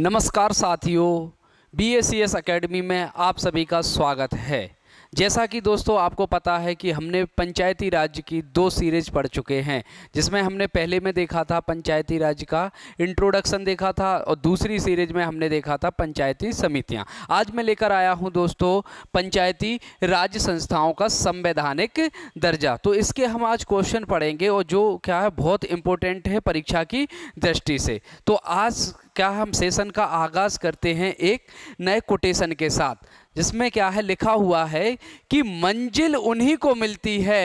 नमस्कार साथियों B S C S academy में आप सभी का स्वागत है जैसा कि दोस्तों आपको पता है कि हमने पंचायती राज की दो सीरीज पढ़ चुके हैं जिसमें हमने पहले में देखा था पंचायती राज का इंट्रोडक्शन देखा था और दूसरी सीरीज में हमने देखा था पंचायती समितियाँ आज मैं लेकर आया हूँ दोस्तों पंचायती राज संस्थाओं का संवैधानिक दर्जा तो इसके हम आज क्वेश्चन पढ़ेंगे और जो क्या है बहुत इंपॉर्टेंट है परीक्षा की दृष्टि से तो आज क्या हम सेशन का आगाज़ करते हैं एक नए कोटेशन के साथ जिसमें क्या है लिखा हुआ है कि मंजिल उन्हीं को मिलती है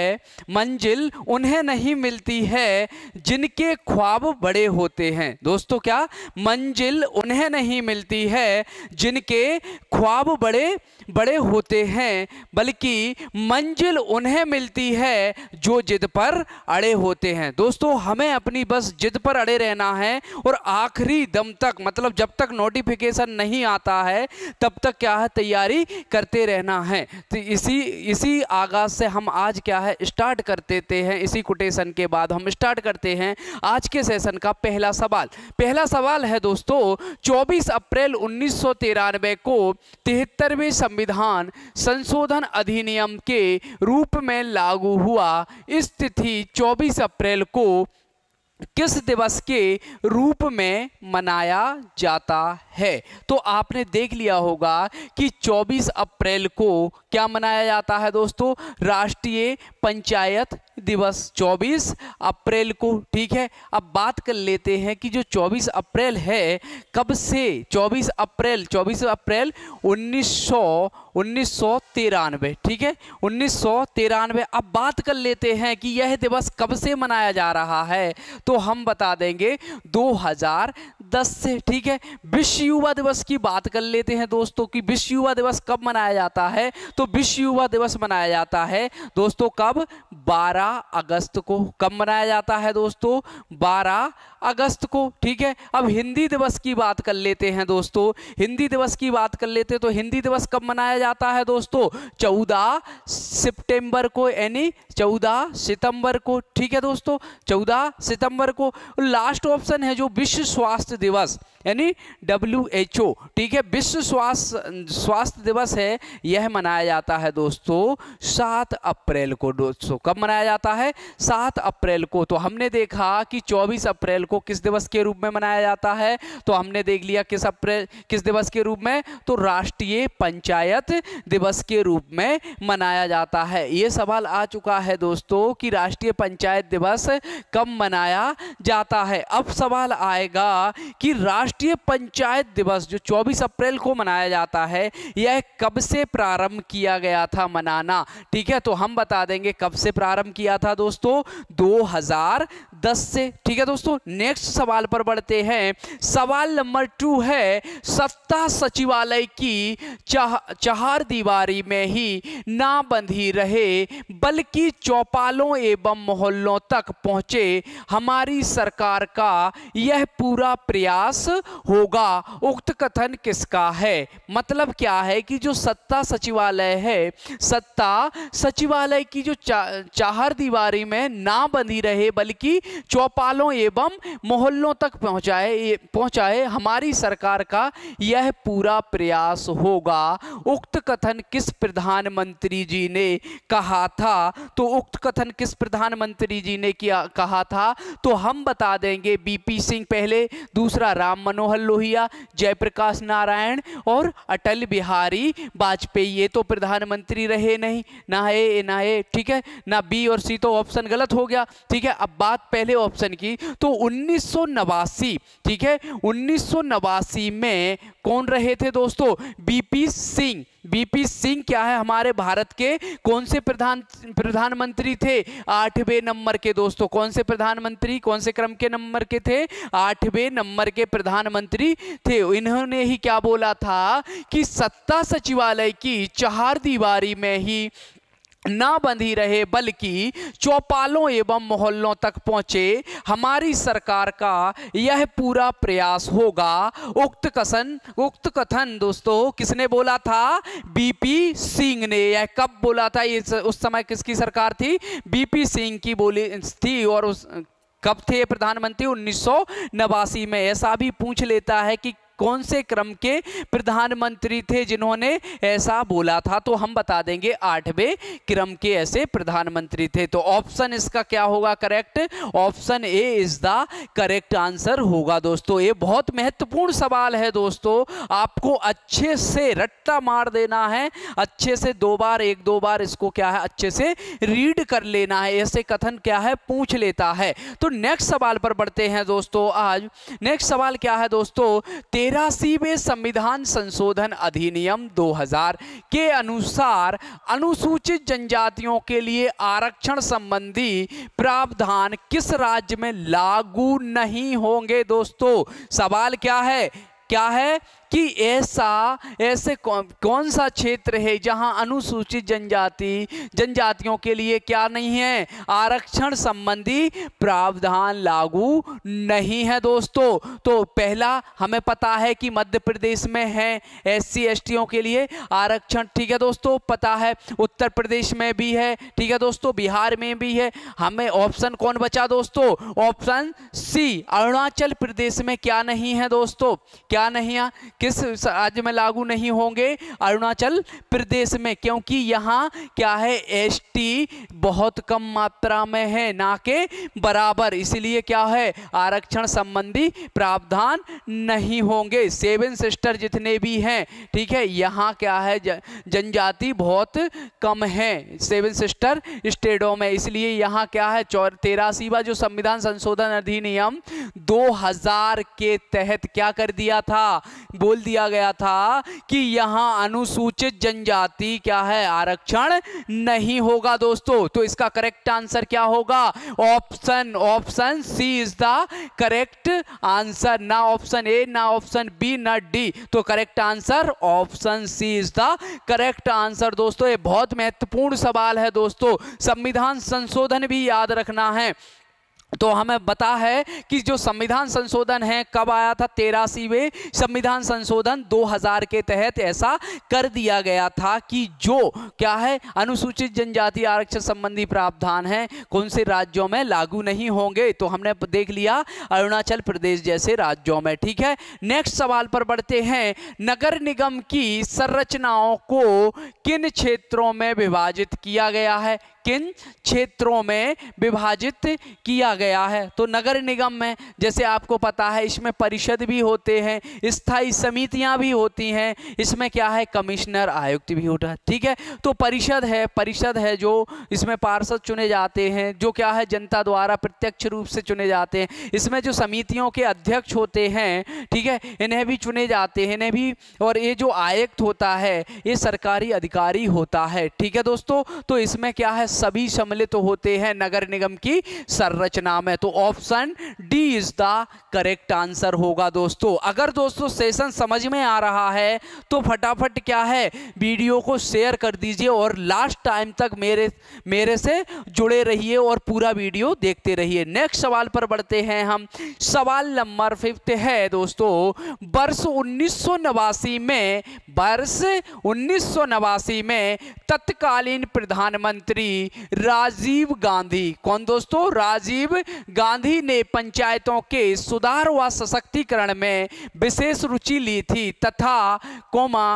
मंजिल उन्हें नहीं मिलती है जिनके ख्वाब बड़े होते हैं दोस्तों क्या मंजिल उन्हें नहीं मिलती है जिनके ख्वाब बड़े बड़े होते हैं बल्कि मंजिल उन्हें मिलती है जो जिद पर अड़े होते हैं दोस्तों हमें अपनी बस जिद पर अड़े रहना है और आखिरी दम तक मतलब जब तक नोटिफिकेशन नहीं आता है तब तक क्या है तैयारी करते रहना है तो इसी इसी आगाज़ से हम आज क्या है स्टार्ट कर देते हैं इसी कोटेशन के बाद हम स्टार्ट करते हैं आज के सेशन का पहला सवाल पहला सवाल है दोस्तों 24 अप्रैल उन्नीस को तिहत्तरवें संविधान संशोधन अधिनियम के रूप में लागू हुआ इस तिथि 24 अप्रैल को किस दिवस के रूप में मनाया जाता है तो आपने देख लिया होगा कि 24 अप्रैल को क्या मनाया जाता है दोस्तों राष्ट्रीय पंचायत दिवस 24 अप्रैल को ठीक है अब बात कर लेते हैं कि जो 24 अप्रैल है कब से 24 अप्रैल 24 अप्रैल उन्नीस सौ ठीक है उन्नीस अब बात कर लेते हैं कि यह दिवस कब से मनाया जा रहा है तो हम बता देंगे 2010 से ठीक है विश्व विश्व युवा दिवस की बात कर लेते हैं दोस्तों कि विश्व युवा दिवस कब मनाया जाता है तो विश्व युवा दिवस मनाया जाता है दोस्तों कब 12 अगस्त को कब मनाया जाता है दोस्तों 12 अगस्त को ठीक है अब हिंदी दिवस की बात कर लेते हैं दोस्तों हिंदी दिवस की बात कर लेते हैं तो हिंदी दिवस कब मनाया जाता है दोस्तों चौदह सितंबर को यानी चौदह सितंबर को ठीक है दोस्तों चौदह सितंबर को लास्ट ऑप्शन है जो विश्व स्वास्थ्य दिवस यानी डब्ल्यू एच ओ ठीक है विश्व स्वास्थ्य स्वास्थ्य दिवस है यह मनाया जाता है दोस्तों सात अप्रैल को दोस्तों कब मनाया जाता है सात अप्रैल को तो हमने देखा कि चौबीस अप्रैल को किस दिवस के रूप में मनाया जाता है तो हमने देख लिया किस अप्रैल किस दिवस के रूप में तो राष्ट्रीय पंचायत दिवस के रूप में मनाया जाता है ये सवाल आ चुका है दोस्तों कि राष्ट्रीय पंचायत दिवस कब मनाया जाता है अब सवाल आएगा कि राष्ट्र राष्ट्रीय पंचायत दिवस जो 24 अप्रैल को मनाया जाता है यह कब से प्रारंभ किया गया था मनाना ठीक है तो हम बता देंगे कब से प्रारंभ किया था दोस्तों दस से ठीक है दोस्तों नेक्स्ट सवाल पर बढ़ते हैं सवाल नंबर टू है सप्ताह सचिवालय की चाह चार दीवारी में ही ना बंधी रहे बल्कि चौपालों एवं मोहल्लों तक पहुंचे हमारी सरकार का यह पूरा प्रयास होगा उक्त कथन किसका है मतलब क्या है कि जो सत्ता सचिवालय है सत्ता सचिवालय की जो चा, चार दीवारी में ना बंधी रहे बल्कि चौपालों एवं मोहल्लों तक पहुँचाए पहुँचाए हमारी सरकार का यह पूरा प्रयास होगा उक्त कथन किस प्रधानमंत्री जी ने कहा था तो उक्त कथन किस प्रधानमंत्री जी ने किया कहा था तो हम बता देंगे बीपी सिंह पहले दूसरा राम मनोहर लोहिया जयप्रकाश नारायण और अटल बिहारी वाजपेयी ये तो प्रधानमंत्री रहे नहीं ना ए ना ए ठीक है ना बी और सी तो ऑप्शन गलत हो गया ठीक है अब बात पहले ऑप्शन की तो उन्नीस ठीक है उन्नीस में कौन रहे थे दोस्तों बीपी सिंह बीपी सिंह क्या है हमारे भारत के कौन से प्रधान प्रधानमंत्री थे आठवें नंबर के दोस्तों कौन से प्रधानमंत्री कौन से क्रम के नंबर के थे आठवें नंबर के प्रधानमंत्री थे इन्होंने ही क्या बोला था कि सत्ता सचिवालय की चार दीवारी में ही ना बंधी रहे बल्कि चौपालों एवं मोहल्लों तक पहुंचे हमारी सरकार का यह पूरा प्रयास होगा उक्त कसन उक्त कथन दोस्तों किसने बोला था बीपी सिंह ने यह कब बोला था ये उस समय किसकी सरकार थी बीपी सिंह की बोली थी और उस कब थे प्रधानमंत्री उन्नीस में ऐसा भी पूछ लेता है कि कौन से क्रम के प्रधानमंत्री थे जिन्होंने ऐसा बोला था तो हम बता देंगे आठवें क्रम के ऐसे प्रधानमंत्री थे तो ऑप्शन इसका क्या होगा correct option A is the correct answer होगा दोस्तों ये बहुत महत्वपूर्ण सवाल है दोस्तों आपको अच्छे से रट्टा मार देना है अच्छे से दो बार एक दो बार इसको क्या है अच्छे से रीड कर लेना है ऐसे कथन क्या है पूछ लेता है तो नेक्स्ट सवाल पर बढ़ते हैं दोस्तों आज नेक्स्ट सवाल क्या है दोस्तों तेरासीवें संविधान संशोधन अधिनियम 2000 के अनुसार अनुसूचित जनजातियों के लिए आरक्षण संबंधी प्रावधान किस राज्य में लागू नहीं होंगे दोस्तों सवाल क्या है क्या है कि ऐसा ऐसे कौन, कौन सा क्षेत्र है जहां अनुसूचित जनजाति जनजातियों के लिए क्या नहीं है आरक्षण संबंधी प्रावधान लागू नहीं है दोस्तों तो पहला हमें पता है कि मध्य प्रदेश में है एस सी के लिए आरक्षण ठीक है दोस्तों पता है उत्तर प्रदेश में भी है ठीक है दोस्तों बिहार में भी है हमें ऑप्शन कौन बचा दोस्तों ऑप्शन सी अरुणाचल प्रदेश में क्या नहीं है दोस्तों क्या नहीं है किस राज्य में लागू नहीं होंगे अरुणाचल प्रदेश में क्योंकि यहाँ क्या है एसटी बहुत कम मात्रा में है ना के बराबर इसलिए क्या है आरक्षण संबंधी प्रावधान नहीं होंगे सेवन सिस्टर जितने भी हैं ठीक है यहाँ क्या है जनजाति बहुत कम है सेवन सिस्टर स्टेटों में इसलिए यहाँ क्या है तेरासीवा जो संविधान संशोधन अधिनियम 2000 के तहत क्या कर दिया था वो बोल दिया गया था कि यहां अनुसूचित जनजाति क्या है आरक्षण नहीं होगा दोस्तों तो इसका करेक्ट आंसर क्या होगा option option C is the correct answer ना ऑप्शन ए ना ऑप्शन बी ना डी तो correct answer option C is the correct answer दोस्तों ये बहुत महत्वपूर्ण सवाल है दोस्तों संविधान संशोधन भी याद रखना है तो हमें बता है कि जो संविधान संशोधन है कब आया था तेरासीवे संविधान संशोधन 2000 के तहत ऐसा कर दिया गया था कि जो क्या है अनुसूचित जनजाति आरक्षण संबंधी प्रावधान है कौन से राज्यों में लागू नहीं होंगे तो हमने देख लिया अरुणाचल प्रदेश जैसे राज्यों में ठीक है नेक्स्ट सवाल पर बढ़ते हैं नगर निगम की संरचनाओं को किन क्षेत्रों में विभाजित किया गया है किन क्षेत्रों में विभाजित किया गया है तो नगर निगम में जैसे आपको पता है इसमें परिषद भी होते हैं स्थायी समितियां भी होती हैं इसमें क्या है कमिश्नर आयुक्त भी होता है ठीक है तो परिषद है परिषद है जो इसमें पार्षद चुने जाते हैं जो क्या है जनता द्वारा प्रत्यक्ष रूप से चुने जाते हैं इसमें जो समितियों के अध्यक्ष होते हैं ठीक है इन्हें भी चुने जाते हैं इन्हें भी और ये जो आयुक्त होता है ये सरकारी अधिकारी होता है ठीक है दोस्तों तो इसमें क्या है सभी सम्मिलित होते हैं नगर निगम की संरचना में तो option D is the correct answer होगा दोस्तों अगर दोस्तों सेशन समझ में आ रहा है तो फटाफट क्या है वीडियो को शेयर कर दीजिए और लास्ट टाइम तक मेरे मेरे से जुड़े रहिए और पूरा वीडियो देखते रहिए नेक्स्ट सवाल पर बढ़ते हैं हम सवाल नंबर फिफ्थ है दोस्तों वर्ष उन्नीस में वर्ष उन्नीस में तत्कालीन प्रधानमंत्री गांधी राजीव गांधी कौन दोस्तों राजीव गांधी ने पंचायतों के सुधार व सशक्तिकरण में विशेष रुचि ली थी तथा कोमा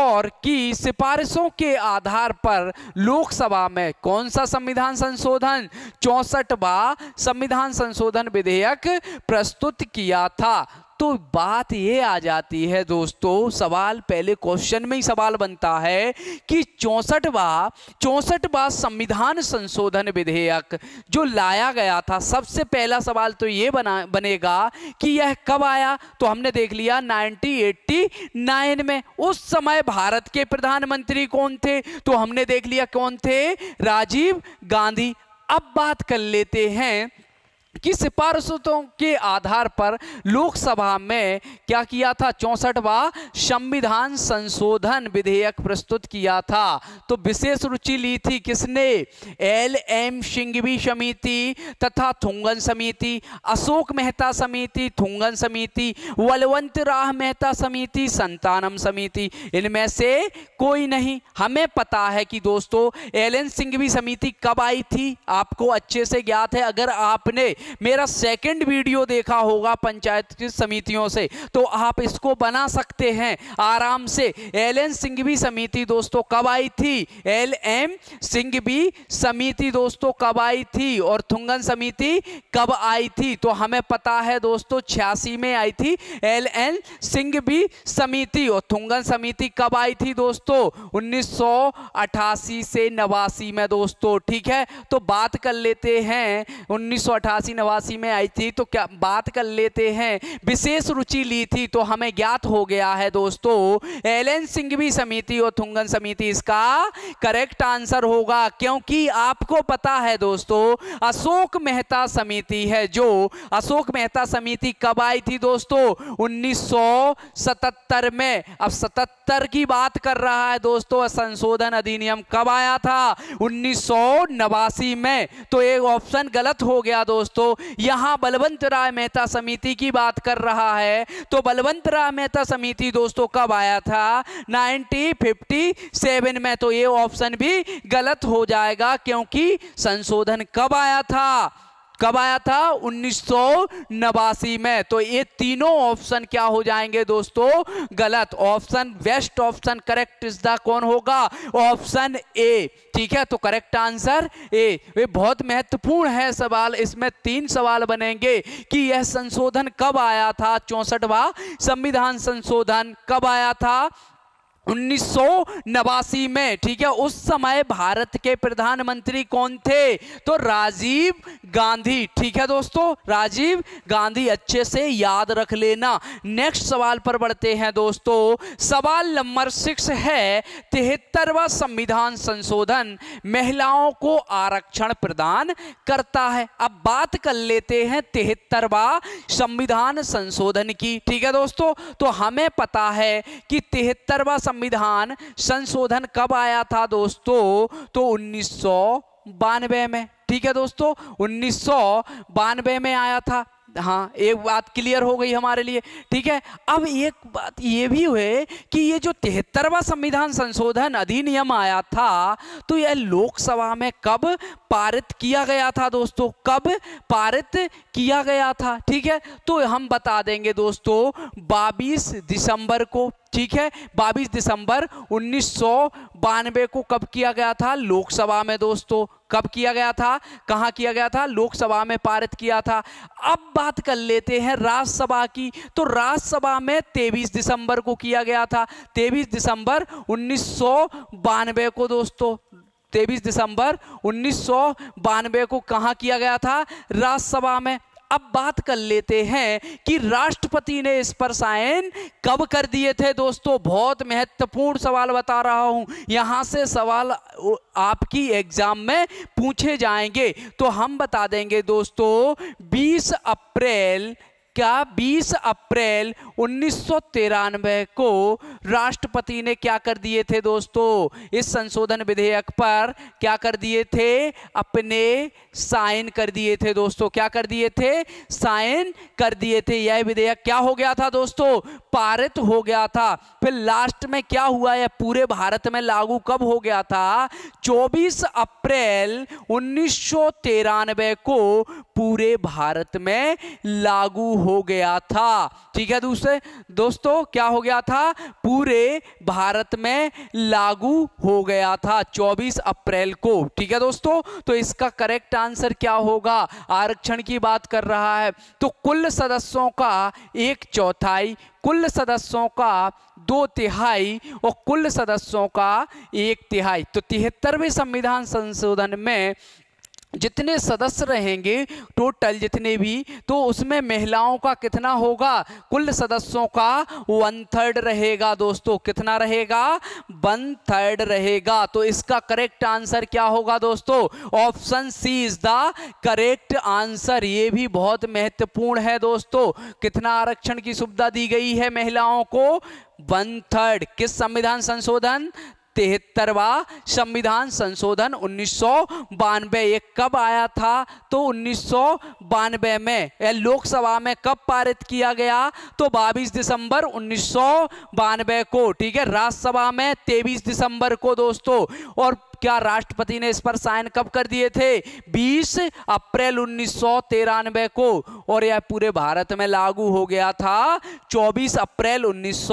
और की सिफारिशों के आधार पर लोकसभा में कौन सा संविधान संशोधन चौसठवा संविधान संशोधन विधेयक प्रस्तुत किया था तो बात ये आ जाती है दोस्तों सवाल पहले क्वेश्चन में ही सवाल बनता है कि चौंसठवा चौंसठवा संविधान संशोधन विधेयक जो लाया गया था सबसे पहला सवाल तो ये बना बनेगा कि यह कब आया तो हमने देख लिया 1989 में उस समय भारत के प्रधानमंत्री कौन थे तो हमने देख लिया कौन थे राजीव गांधी अब बात कर लेते हैं कि सिफारिशों तो के आधार पर लोकसभा में क्या किया था चौसठवा संविधान संशोधन विधेयक प्रस्तुत किया था तो विशेष रुचि ली थी किसने एल एम सिंघवी समिति तथा थुंगन समिति अशोक मेहता समिति थुंगन समिति वलवंत राह मेहता समिति संतानम समिति इनमें से कोई नहीं हमें पता है कि दोस्तों एल एन सिंघवी समिति कब आई थी आपको अच्छे से ज्ञात है अगर आपने मेरा सेकंड वीडियो देखा होगा पंचायत की समितियों से तो आप इसको बना सकते हैं आराम से एल एन सिंघवी समिति दोस्तों कब आई थी एल एम सिंघवी समिति दोस्तों कब आई थी और थुंगन समिति कब आई थी तो हमें पता है दोस्तों छियासी में आई थी एल एन सिंघवी समिति और थुंगन समिति कब आई थी दोस्तों उन्नीस से नवासी में दोस्तों ठीक है तो बात कर लेते हैं उन्नीस नवासी में आई थी तो क्या बात कर लेते हैं विशेष रुचि ली थी तो हमें ज्ञात हो गया है दोस्तों एलन सिंघवी समिति और थुंगन समिति इसका करेक्ट आंसर होगा क्योंकि आपको पता है दोस्तों अशोक मेहता समिति है जो अशोक मेहता समिति कब आई थी दोस्तों 1977 में अब 77 की बात कर रहा है दोस्तों संशोधन अधिनियम कब आया था उन्नीस में तो एक ऑप्शन गलत हो गया दोस्तों दोस्तों यहां बलवंत राय मेहता समिति की बात कर रहा है तो बलवंत राय मेहता समिति दोस्तों कब आया था 1957 में तो ये ऑप्शन भी गलत हो जाएगा क्योंकि संशोधन कब आया था कब आया था उन्नीस में तो ये तीनों ऑप्शन क्या हो जाएंगे दोस्तों गलत option best option correct is the कौन होगा ऑप्शन ए ठीक है तो करेक्ट आंसर ए ये बहुत महत्वपूर्ण है सवाल इसमें तीन सवाल बनेंगे कि यह संशोधन कब आया था चौसठवा संविधान संशोधन कब आया था उन्नीस में ठीक है उस समय भारत के प्रधानमंत्री कौन थे तो राजीव गांधी ठीक है दोस्तों राजीव गांधी अच्छे से याद रख लेना नेक्स्ट सवाल पर बढ़ते हैं दोस्तों सवाल नंबर सिक्स है तिहत्तरवा संविधान संशोधन महिलाओं को आरक्षण प्रदान करता है अब बात कर लेते हैं तिहत्तरवा संविधान संशोधन की ठीक है दोस्तों तो हमें पता है कि तिहत्तरवा संविधान संशोधन कब आया था दोस्तों तो उन्नीस बानवे में ठीक है दोस्तों उन्नीस बानवे में आया था हाँ एक बात क्लियर हो गई हमारे लिए ठीक है अब एक बात ये भी हुए कि ये जो तिहत्तरवा संविधान संशोधन अधिनियम आया था तो यह लोकसभा में कब पारित किया गया था दोस्तों कब पारित किया गया था ठीक है तो हम बता देंगे दोस्तों 22 दिसंबर को ठीक है बाईस दिसंबर उन्नीस को कब किया गया था लोकसभा में दोस्तों कब किया गया था कहाँ किया गया था लोकसभा में पारित किया था अब बात कर लेते हैं राज्यसभा की तो राज्यसभा में तेईस दिसंबर को किया गया था तेईस दिसंबर उन्नीस को दोस्तों तेईस दिसंबर उन्नीस को कहाँ किया गया था राज्यसभा में अब बात कर लेते हैं कि राष्ट्रपति ने इस पर साइन कब कर दिए थे दोस्तों बहुत महत्वपूर्ण सवाल बता रहा हूं यहां से सवाल आपकी एग्जाम में पूछे जाएंगे तो हम बता देंगे दोस्तों 20 अप्रैल क्या 20 अप्रैल उन्नीस को राष्ट्रपति ने क्या कर दिए थे दोस्तों इस संशोधन विधेयक पर क्या कर दिए थे अपने साइन कर दिए थे दोस्तों क्या कर दिए थे साइन कर दिए थे यह विधेयक क्या हो गया था दोस्तों पारित हो गया था फिर लास्ट में क्या हुआ यह पूरे भारत में लागू कब हो गया था 24 अप्रैल उन्नीस को पूरे भारत में लागू हो गया था ठीक है दूसरे दोस्तों क्या हो गया था पूरे भारत में लागू हो गया था 24 अप्रैल को ठीक है दोस्तों तो इसका करेक्ट आंसर क्या होगा आरक्षण की बात कर रहा है तो कुल सदस्यों का एक चौथाई कुल सदस्यों का दो तिहाई और कुल सदस्यों का एक तिहाई तो तिहत्तरवें संविधान संशोधन में जितने सदस्य रहेंगे टोटल जितने भी तो उसमें महिलाओं का कितना होगा कुल सदस्यों का वन थर्ड रहेगा दोस्तों कितना रहेगा वन थर्ड रहेगा तो इसका करेक्ट आंसर क्या होगा दोस्तों option C is the correct answer ये भी बहुत महत्वपूर्ण है दोस्तों कितना आरक्षण की सुविधा दी गई है महिलाओं को वन थर्ड किस संविधान संशोधन तिहत्तरवा संविधान संशोधन उन्नीस ये कब आया था तो उन्नीस में यह लोकसभा में कब पारित किया गया तो 22 दिसंबर उन्नीस को ठीक है राज्यसभा में 23 दिसंबर को दोस्तों और क्या राष्ट्रपति ने इस पर साइन कब कर दिए थे 20 अप्रैल उन्नीस को और यह पूरे भारत में लागू हो गया था 24 अप्रैल उन्नीस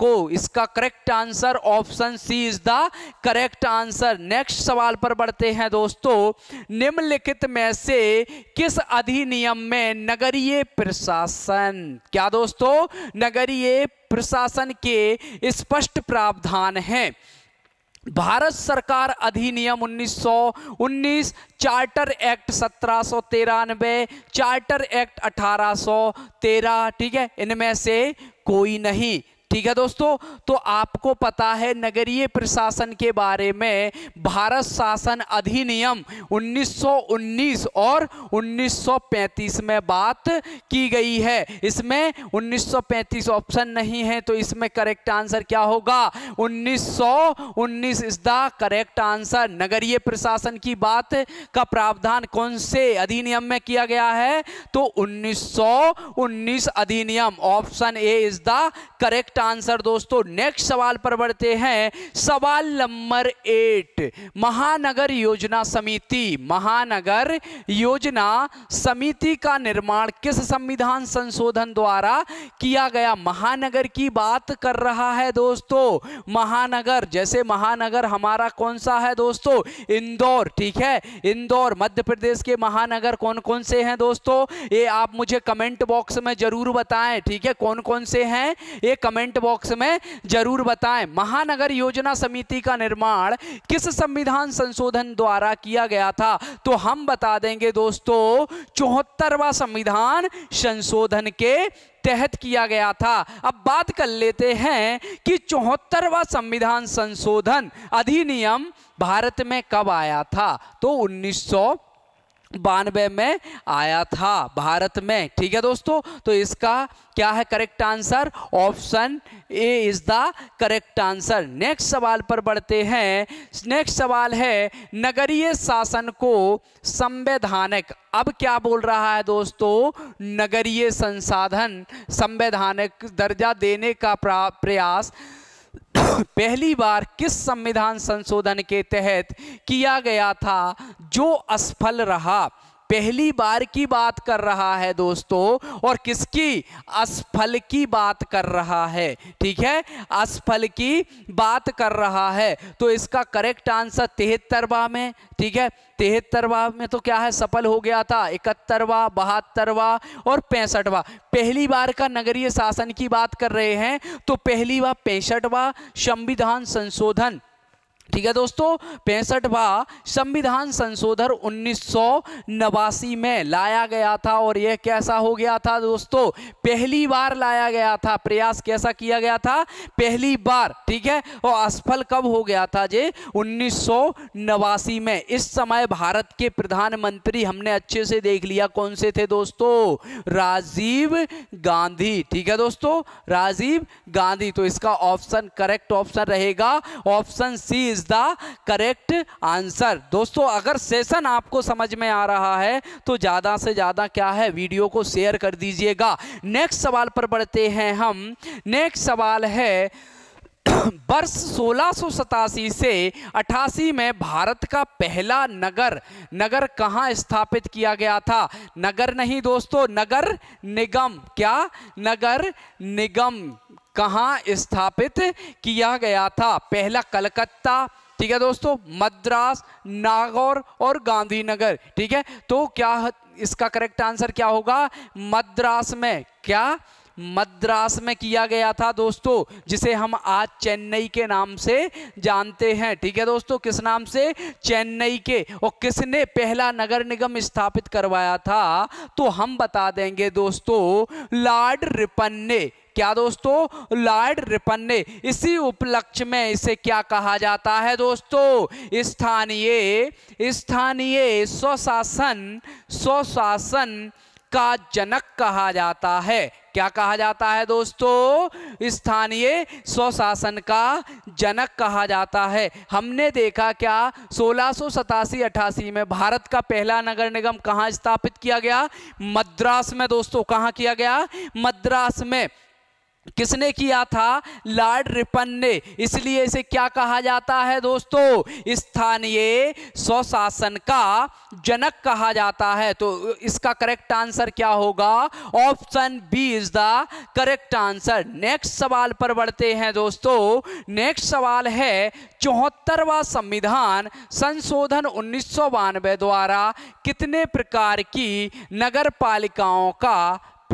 को इसका correct answer option C is the correct answer next सवाल पर बढ़ते हैं दोस्तों निम्नलिखित में से किस अधिनियम में नगरीय प्रशासन क्या दोस्तों नगरीय प्रशासन के स्पष्ट प्रावधान हैं भारत सरकार अधिनियम 1919 चार्टर एक्ट सत्रह चार्टर एक्ट अठारह ठीक है इनमें से कोई नहीं ठीक है दोस्तों तो आपको पता है नगरीय प्रशासन के बारे में भारत शासन अधिनियम 1919 और 1935 में बात की गई है इसमें 1935 ऑप्शन नहीं है तो इसमें करेक्ट आंसर क्या होगा 1919 इज द करेक्ट आंसर नगरीय प्रशासन की बात का प्रावधान कौन से अधिनियम में किया गया है तो 1919 अधिनियम option A is the correct answer दोस्तों नेक्स्ट सवाल पर बढ़ते हैं सवाल नंबर एट महानगर योजना समिति महानगर योजना समिति का निर्माण किस संविधान संशोधन द्वारा किया गया महानगर की बात कर रहा है दोस्तों महानगर जैसे महानगर हमारा कौन सा है दोस्तों इंदौर ठीक है इंदौर मध्य प्रदेश के महानगर कौन कौन से हैं दोस्तों ये आप मुझे कमेंट बॉक्स में जरूर बताएं ठीक है कौन कौन से हैं ये कमेंट कमेंट बॉक्स में जरूर बताएं महानगर योजना समिति का निर्माण किस संविधान संशोधन द्वारा किया गया था तो हम बता देंगे दोस्तों चौहत्तरवा संविधान संशोधन के तहत किया गया था अब बात कर लेते हैं कि चौहत्तरवा संविधान संशोधन अधिनियम भारत में कब आया था तो उन्नीस बानवे में आया था भारत में ठीक है दोस्तों तो इसका क्या है correct answer option A is the correct answer next सवाल पर बढ़ते हैं नेक्स्ट सवाल है नगरीय शासन को संवैधानिक अब क्या बोल रहा है दोस्तों नगरीय संसाधन संवैधानिक दर्जा देने का प्रयास पहली बार किस संविधान संशोधन के तहत किया गया था जो असफल रहा पहली बार की बात कर रहा है दोस्तों और किसकी असफल की बात कर रहा है ठीक है असफल की बात कर रहा है तो इसका करेक्ट आंसर तिहत्तरवा में ठीक है तिहत्तरवा में तो क्या है सफल हो गया था इकहत्तरवा बहत्तरवा और पैंसठवा पहली बार का नगरीय शासन की बात कर रहे हैं तो पहली बार पैंसठवा संविधान संशोधन ठीक है दोस्तों पैंसठवा संविधान संशोधन उन्नीस नवासी में लाया गया था और यह कैसा हो गया था दोस्तों पहली बार लाया गया था प्रयास कैसा किया गया था पहली बार ठीक है और असफल कब हो गया था जे उन्नीस नवासी में इस समय भारत के प्रधानमंत्री हमने अच्छे से देख लिया कौन से थे दोस्तों राजीव गांधी ठीक है दोस्तों राजीव गांधी तो इसका ऑप्शन करेक्ट ऑप्शन रहेगा option C is the correct answer दोस्तों अगर सेशन आपको समझ में आ रहा है तो ज़्यादा से ज़्यादा क्या है वीडियो को शेयर कर दीजिएगा नेक्स्ट सवाल पर बढ़ते हैं हम नेक्स्ट सवाल है वर्ष सोलह से अठासी में भारत का पहला नगर नगर कहाँ स्थापित किया गया था नगर नहीं दोस्तों नगर निगम क्या नगर निगम कहाँ स्थापित किया गया था पहला कलकत्ता ठीक है दोस्तों मद्रास नागौर और गांधीनगर ठीक है तो क्या इसका करेक्ट आंसर क्या होगा मद्रास में क्या मद्रास में किया गया था दोस्तों जिसे हम आज चेन्नई के नाम से जानते हैं ठीक है दोस्तों किस नाम से चेन्नई के और किसने पहला नगर निगम स्थापित करवाया था तो हम बता देंगे दोस्तों लॉर्ड रिपन ने क्या दोस्तों लॉर्ड रिपन ने इसी उपलक्ष्य में इसे क्या कहा जाता है दोस्तों स्थानीय स्थानीय स्वशासन स्वशासन का जनक कहा जाता है क्या कहा जाता है दोस्तों स्थानीय स्वशासन का जनक कहा जाता है हमने देखा क्या सोलह सौ सतासी में भारत का पहला नगर निगम कहाँ स्थापित किया गया मद्रास में दोस्तों कहाँ किया गया मद्रास में किसने किया था लॉर्ड रिपन ने इसलिए इसे क्या कहा जाता है दोस्तों स्थानीय स्वशासन का जनक कहा जाता है तो इसका करेक्ट आंसर क्या होगा option B is the correct answer next सवाल पर बढ़ते हैं दोस्तों नेक्स्ट सवाल है चौहत्तरवा संविधान संशोधन उन्नीस द्वारा कितने प्रकार की नगर पालिकाओं का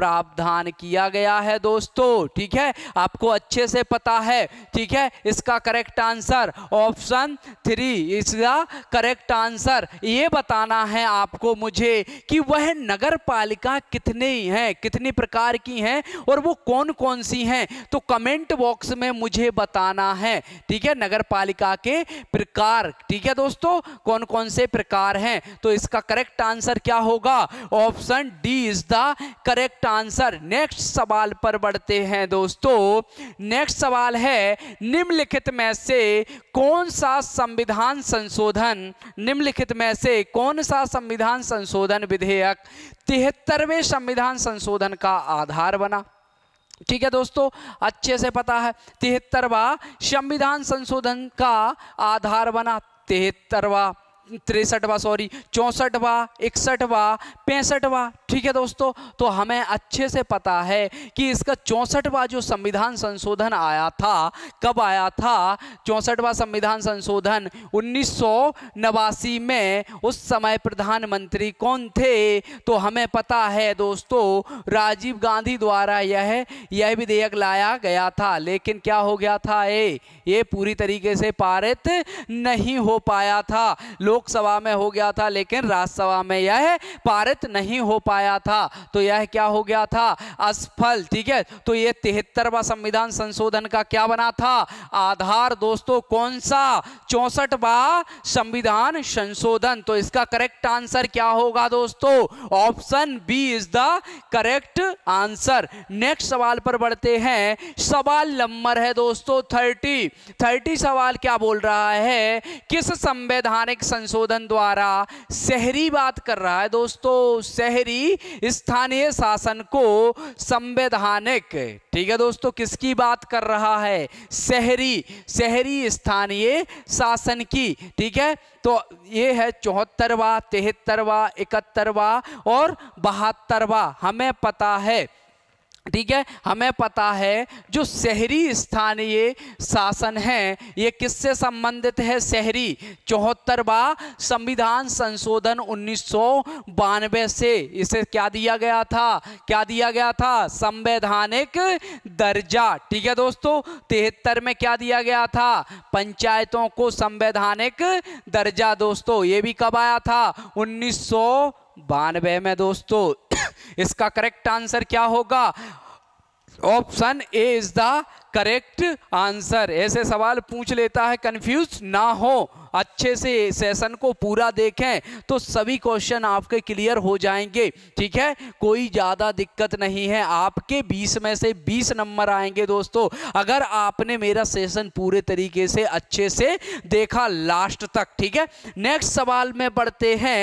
प्रावधान किया गया है दोस्तों ठीक है आपको अच्छे से पता है ठीक है इसका करेक्ट आंसर ऑप्शन थ्री इसका करेक्ट आंसर ये बताना है आपको मुझे कि वह नगर पालिका कितनी हैं कितनी प्रकार की हैं और वो कौन कौन सी हैं तो कमेंट बॉक्स में मुझे बताना है ठीक है नगर पालिका के प्रकार ठीक है दोस्तों कौन कौन से प्रकार हैं तो इसका करेक्ट आंसर क्या होगा option D is the correct answer next सवाल पर बढ़ते हैं दोस्तों नेक्स्ट सवाल है निम्नलिखित में से कौन सा संविधान संशोधन निम्नलिखित में से कौन सा संविधान संशोधन विधेयक तिहत्तरवें संविधान संशोधन का आधार बना ठीक है दोस्तों अच्छे से पता है तिहत्तरवा संविधान संशोधन का आधार बना तिहत्तरवा तिरसठवा सॉरी चौंसठवा इकसठवा पैंसठवा ठीक है दोस्तों तो हमें अच्छे से पता है कि इसका चौंसठवा जो संविधान संशोधन आया था कब आया था चौंसठवा संविधान संशोधन उन्नीस में उस समय प्रधानमंत्री कौन थे तो हमें पता है दोस्तों राजीव गांधी द्वारा यह यह विधेयक लाया गया था लेकिन क्या हो गया था ये ये पूरी तरीके से पारित नहीं हो पाया था लोग लोकसभा में हो गया था लेकिन राज्यसभा में यह पारित नहीं हो पाया था तो यह क्या हो गया था असफल ठीक है तो यह तिहत्तरवा संविधान संशोधन का क्या बना था आधार दोस्तों कौन सा चौसठवा संविधान संशोधन तो इसका करेक्ट आंसर क्या होगा दोस्तों option B is the correct answer next सवाल पर बढ़ते हैं सवाल नंबर है दोस्तों थर्टी थर्टी सवाल क्या बोल रहा है किस संवैधानिक संशोधन द्वारा शहरी बात कर रहा है दोस्तों शहरी स्थानीय शासन को संवैधानिक ठीक है दोस्तों किसकी बात कर रहा है शहरी शहरी स्थानीय शासन की ठीक है तो ये है चौहत्तरवा तिहत्तरवा इकहत्तरवा और बहत्तरवा हमें पता है ठीक है हमें पता है जो शहरी स्थानीय शासन है ये किससे संबंधित है शहरी चौहत्तरवा संविधान संशोधन उन्नीस से इसे क्या दिया गया था क्या दिया गया था संवैधानिक दर्जा ठीक है दोस्तों तिहत्तर में क्या दिया गया था पंचायतों को संवैधानिक दर्जा दोस्तों ये भी कब आया था उन्नीस बानवे में दोस्तों इसका करेक्ट आंसर क्या होगा option A is the correct answer ऐसे सवाल पूछ लेता है कंफ्यूज ना हो अच्छे से सेशन को पूरा देखें तो सभी क्वेश्चन आपके क्लियर हो जाएंगे ठीक है कोई ज़्यादा दिक्कत नहीं है आपके 20 में से 20 नंबर आएंगे दोस्तों अगर आपने मेरा सेशन पूरे तरीके से अच्छे से देखा लास्ट तक ठीक है नेक्स्ट सवाल में पढ़ते हैं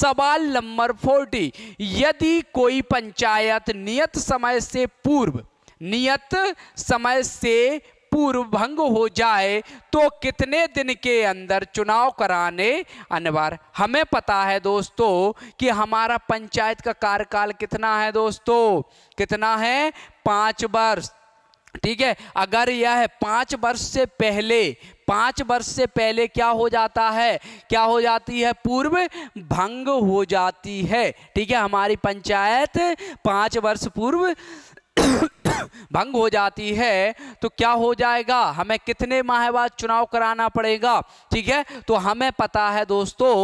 सवाल नंबर फोर्टी यदि कोई पंचायत नियत समय से पूर्व नियत समय से पूर्व भंग हो जाए तो कितने दिन के अंदर चुनाव कराने अनिवार्य हमें पता है दोस्तों कि हमारा पंचायत का कार्यकाल कितना है दोस्तों कितना है पाँच वर्ष ठीक है अगर यह पाँच वर्ष से पहले पाँच वर्ष से पहले क्या हो जाता है क्या हो जाती है पूर्व भंग हो जाती है ठीक है हमारी पंचायत पाँच वर्ष पूर्व भंग हो जाती है तो क्या हो जाएगा हमें कितने माह बाद चुनाव कराना पड़ेगा ठीक है तो हमें पता है दोस्तों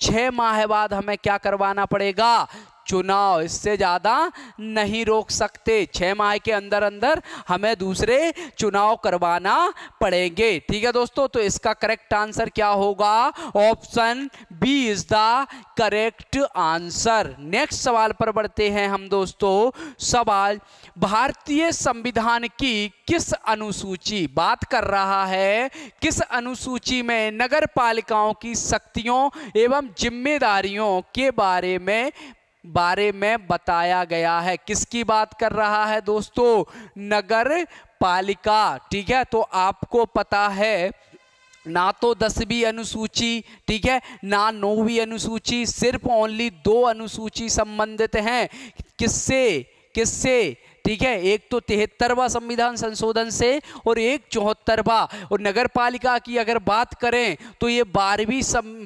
छह माह बाद हमें क्या करवाना पड़ेगा चुनाव इससे ज़्यादा नहीं रोक सकते छः माह के अंदर अंदर हमें दूसरे चुनाव करवाना पड़ेंगे ठीक है दोस्तों तो इसका करेक्ट आंसर क्या होगा option B is the correct answer next सवाल पर बढ़ते हैं हम दोस्तों सवाल भारतीय संविधान की किस अनुसूची बात कर रहा है किस अनुसूची में नगर पालिकाओं की शक्तियों एवं जिम्मेदारियों के बारे में बारे में बताया गया है किसकी बात कर रहा है दोस्तों नगर पालिका ठीक है तो आपको पता है ना तो दसवीं अनुसूची ठीक है ना नौवीं अनुसूची सिर्फ ओनली दो अनुसूची संबंधित हैं किससे किससे ठीक है एक तो तिहत्तरवा संविधान संशोधन से और एक चौहत्तरवा और नगर पालिका की अगर बात करें तो ये बारहवीं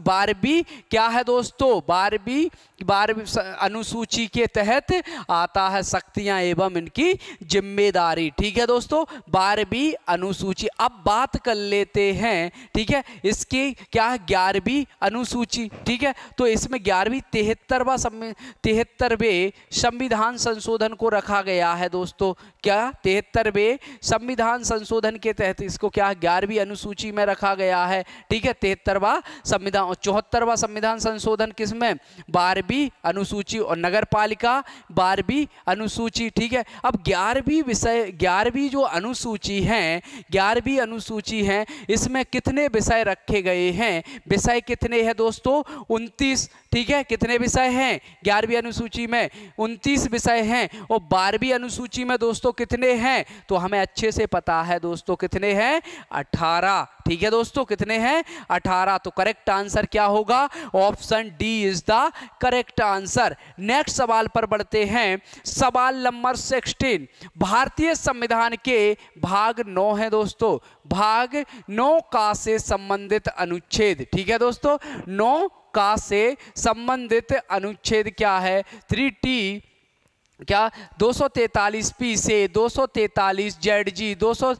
बारहवीं क्या है दोस्तों बारहवीं बारहवीं अनुसूची के तहत आता है शक्तियां एवं इनकी जिम्मेदारी ठीक है दोस्तों बारहवीं अनुसूची अब बात कर लेते हैं ठीक है इसकी क्या है ग्यारहवीं अनुसूची ठीक है तो इसमें ग्यारहवीं तिहत्तरवा तिहत्तरवे संविधान संशोधन को रखा गया है दोस्तों क्या तिहत्तरवे संविधान संशोधन के तहत इसको क्या ग्यारहवीं अनुसूची में रखा गया है ठीक है तिहत्तरवा संविधान और चौहत्तरवा संविधान संशोधन किस में बारहवीं अनुसूची और नगर पालिका बारहवीं अनुसूची ठीक है अब ग्यारहवीं विषय ग्यारहवीं जो अनुसूची है ग्यारहवीं अनुसूची है इसमें कितने विषय रखे गए हैं विषय कितने हैं दोस्तों उनतीस ठीक है कितने विषय हैं ग्यारहवीं अनुसूची में उनतीस विषय हैं और बारहवीं सूची में दोस्तों कितने हैं तो हमें अच्छे से पता है दोस्तों कितने हैं अठारह ठीक है दोस्तों कितने हैं अठारह तो करेक्ट आंसर क्या होगा option D is the correct answer next सवाल पर बढ़ते हैं सवाल नंबर सिक्सटीन भारतीय संविधान के भाग नौ है दोस्तों भाग नौ का से संबंधित अनुच्छेद ठीक है दोस्तों नौ का से संबंधित अनुच्छेद क्या है थ्री टी क्या पी से 243 जी दो सौ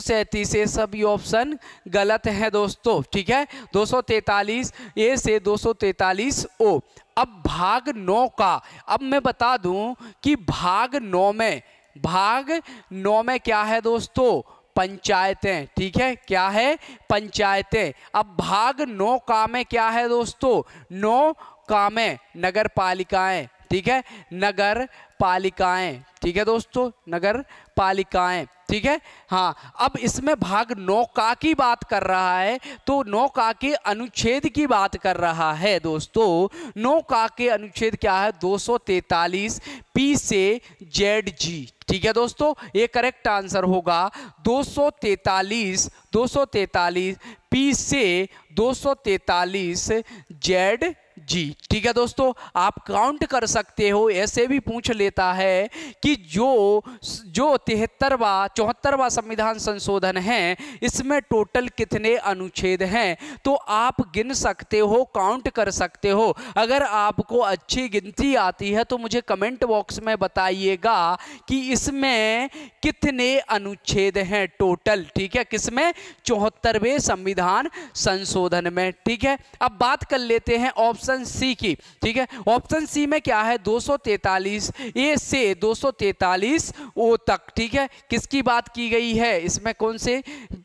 से सभी ऑप्शन गलत है दोस्तों ठीक है 243 ए से 243 ओ अब भाग नौ का अब मैं बता दूं कि भाग नौ में भाग नौ में क्या है दोस्तों पंचायतें ठीक है क्या है पंचायतें अब भाग नौ का में क्या है दोस्तों नौ कामें नगर पालिकाएं ठीक है नगर पालिकाएं ठीक है दोस्तों नगर पालिकाएं ठीक है हाँ अब इसमें भाग नौ का की बात कर रहा है तो नौ का के अनुच्छेद की बात कर रहा है दोस्तों नौ का के अनुच्छेद क्या है 243 पी से जेड जी ठीक है दोस्तों ये करेक्ट आंसर होगा 243 243 पी से 243 जेड जी ठीक है दोस्तों आप काउंट कर सकते हो ऐसे भी पूछ लेता है कि जो जो तिहत्तरवा चौहत्तरवा संविधान संशोधन है इसमें टोटल कितने अनुच्छेद हैं तो आप गिन सकते हो काउंट कर सकते हो अगर आपको अच्छी गिनती आती है तो मुझे कमेंट बॉक्स में बताइएगा कि इसमें कितने अनुच्छेद हैं टोटल ठीक है किसमें चौहत्तरवें संविधान संशोधन में ठीक है अब बात कर लेते हैं ऑप्शन ऑप्शन सी की ठीक है ऑप्शन सी में क्या है 243 ए से 243 ओ तक ठीक है किसकी बात की गई है इसमें कौन से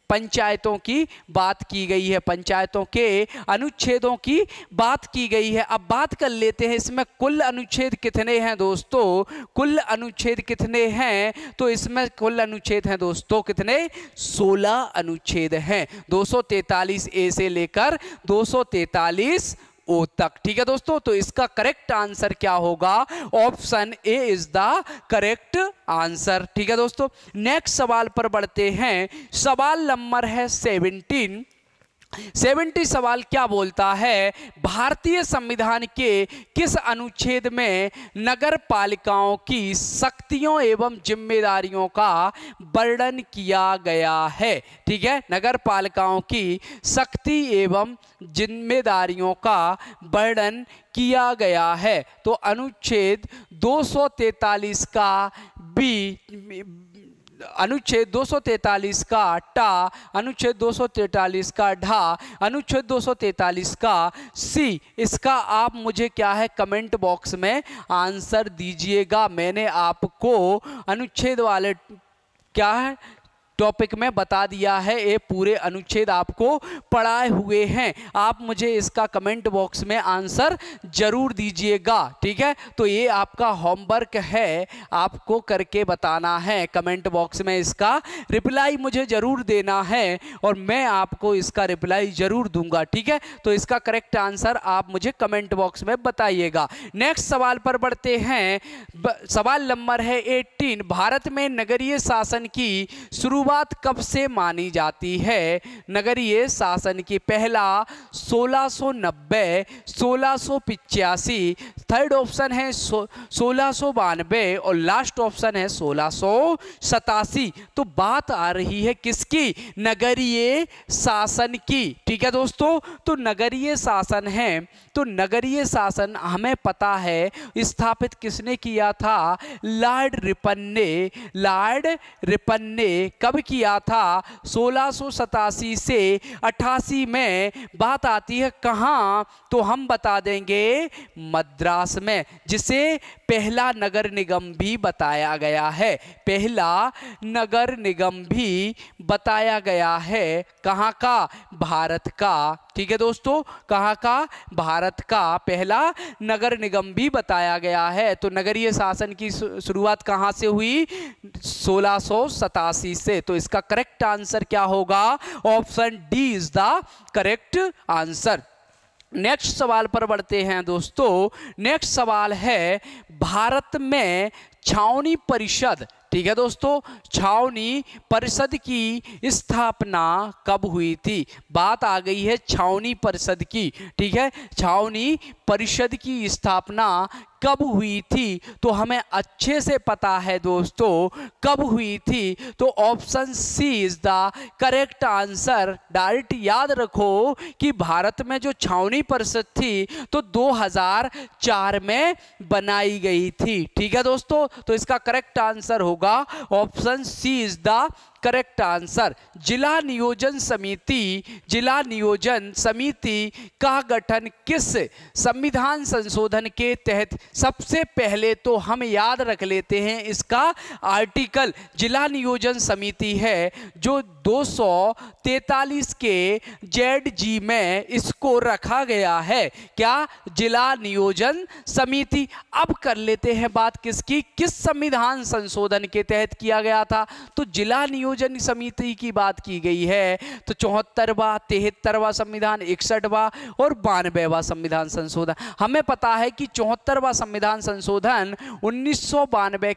पंचायतों की बात की गई है पंचायतों के अनुच्छेदों की बात की गई है अब बात कर लेते हैं इसमें कुल अनुच्छेद कितने हैं दोस्तों कुल अनुच्छेद कितने हैं तो इसमें कुल अनुच्छेद हैं दोस्तों कितने 16 अनुच्छेद हैं 243 ए से लेकर 243 ओ तक ठीक है दोस्तों तो इसका करेक्ट आंसर क्या होगा option A is the correct answer ठीक है दोस्तों नेक्स्ट सवाल पर बढ़ते हैं सवाल नंबर है सेवनटीन सेवेंटी सवाल क्या बोलता है भारतीय संविधान के किस अनुच्छेद में नगर पालिकाओं की शक्तियों एवं जिम्मेदारियों का वर्णन किया गया है ठीक है नगर पालिकाओं की शक्ति एवं जिम्मेदारियों का वर्णन किया गया है तो अनुच्छेद 243 का बी अनुच्छेद दो का टा अनुच्छेद दो का ढा अनुच्छेद दो का सी इसका आप मुझे क्या है कमेंट बॉक्स में आंसर दीजिएगा मैंने आपको अनुच्छेद वाले क्या है टॉपिक में बता दिया है ये पूरे अनुच्छेद आपको पढ़ाए हुए हैं आप मुझे इसका कमेंट बॉक्स में आंसर जरूर दीजिएगा ठीक है तो ये आपका होमवर्क है आपको करके बताना है कमेंट बॉक्स में इसका रिप्लाई मुझे ज़रूर देना है और मैं आपको इसका रिप्लाई ज़रूर दूंगा ठीक है तो इसका करेक्ट आंसर आप मुझे कमेंट बॉक्स में बताइएगा नेक्स्ट सवाल पर बढ़ते हैं सवाल नंबर है 18 भारत में नगरीय शासन की शुरू शुरुआत कब से मानी जाती है नगरीय शासन की पहला 1690, सो थर्ड ऑप्शन है सोलह सो और लास्ट ऑप्शन है सोलह तो बात आ रही है किसकी नगरीय शासन की ठीक है दोस्तों तो नगरीय शासन है तो नगरीय शासन हमें पता है स्थापित किसने किया था लॉर्ड रिपन ने लॉर्ड रिपन ने कब किया था सोलह से अट्ठासी में बात आती है कहाँ तो हम बता देंगे मद्रास में जिसे पहला नगर निगम भी बताया गया है पहला नगर निगम भी बताया गया है कहाँ का भारत का ठीक है दोस्तों कहाँ का भारत का पहला नगर निगम भी बताया गया है तो नगरीय शासन की शुरुआत कहाँ से हुई सोलह से तो इसका करेक्ट आंसर क्या होगा option D is the correct answer next सवाल पर बढ़ते हैं दोस्तों नेक्स्ट सवाल है भारत में छावनी परिषद ठीक है दोस्तों छावनी परिषद की स्थापना कब हुई थी बात आ गई है छावनी परिषद की ठीक है छावनी परिषद की स्थापना कब हुई थी तो हमें अच्छे से पता है दोस्तों कब हुई थी तो option C is the correct answer direct याद रखो कि भारत में जो छावनी परिषद थी तो 2004 में बनाई गई थी ठीक है दोस्तों तो इसका करेक्ट आंसर होगा option C is the correct answer जिला नियोजन समिति जिला नियोजन समिति का गठन किस संविधान संशोधन के तहत सबसे पहले तो हम याद रख लेते हैं इसका आर्टिकल जिला नियोजन समिति है जो 243 के जेड जी में इसको रखा गया है क्या जिला नियोजन समिति अब कर लेते हैं बात किसकी किस संविधान संशोधन के तहत किया गया था तो जिला नियोजन आयोजन समिति की बात की गई है तो चौहत्तरवा तिहत्तरवा संविधान इकसठवा और बानवेवा संविधान संशोधन हमें पता है कि चौहत्तरवा संविधान संशोधन उन्नीस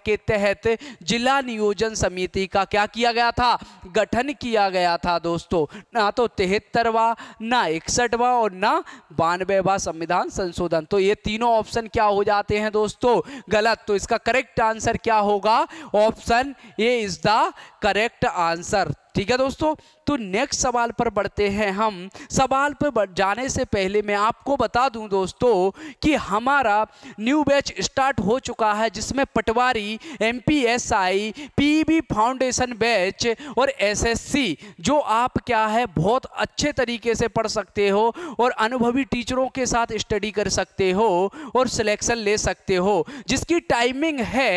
के तहत जिला नियोजन समिति का क्या किया गया था गठन किया गया था दोस्तों ना तो तिहत्तरवा ना इकसठवा और ना बानवेवा संविधान संशोधन तो ये तीनों ऑप्शन क्या हो जाते हैं दोस्तों गलत तो इसका करेक्ट आंसर क्या होगा option A is the correct correct answer ठीक है दोस्तों तो नेक्स्ट सवाल पर बढ़ते हैं हम सवाल पर जाने से पहले मैं आपको बता दूं दोस्तों कि हमारा न्यू बैच स्टार्ट हो चुका है जिसमें patwari MPSI PB foundation batch और एसएससी जो आप क्या है बहुत अच्छे तरीके से पढ़ सकते हो और अनुभवी टीचरों के साथ स्टडी कर सकते हो और सिलेक्शन ले सकते हो जिसकी टाइमिंग है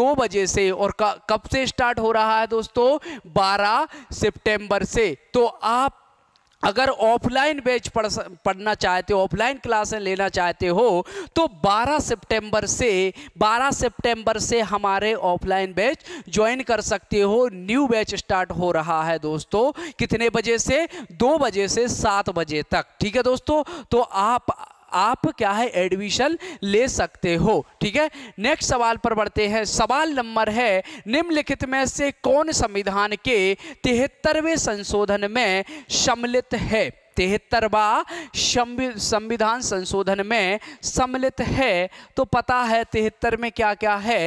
दो बजे से और कब से स्टार्ट हो रहा है दोस्तों बारह होगा सितंबर से तो आप अगर ऑफलाइन बैच पढ़ पढ़ना चाहते हो ऑफलाइन क्लासें लेना चाहते हो तो 12 सितंबर से 12 सितंबर से हमारे ऑफलाइन बैच ज्वाइन कर सकते हो न्यू बैच स्टार्ट हो रहा है दोस्तों कितने बजे से दो बजे से सात बजे तक ठीक है दोस्तों तो आप आप क्या है एडमिशन ले सकते हो ठीक है नेक्स्ट सवाल पर बढ़ते हैं सवाल नंबर है निम्नलिखित में से कौन संविधान के तिहत्तरवें संशोधन में सम्मिलित है तिहत्तरवा संविधान संशोधन में सम्मिलित है तो पता है तिहत्तर में क्या क्या है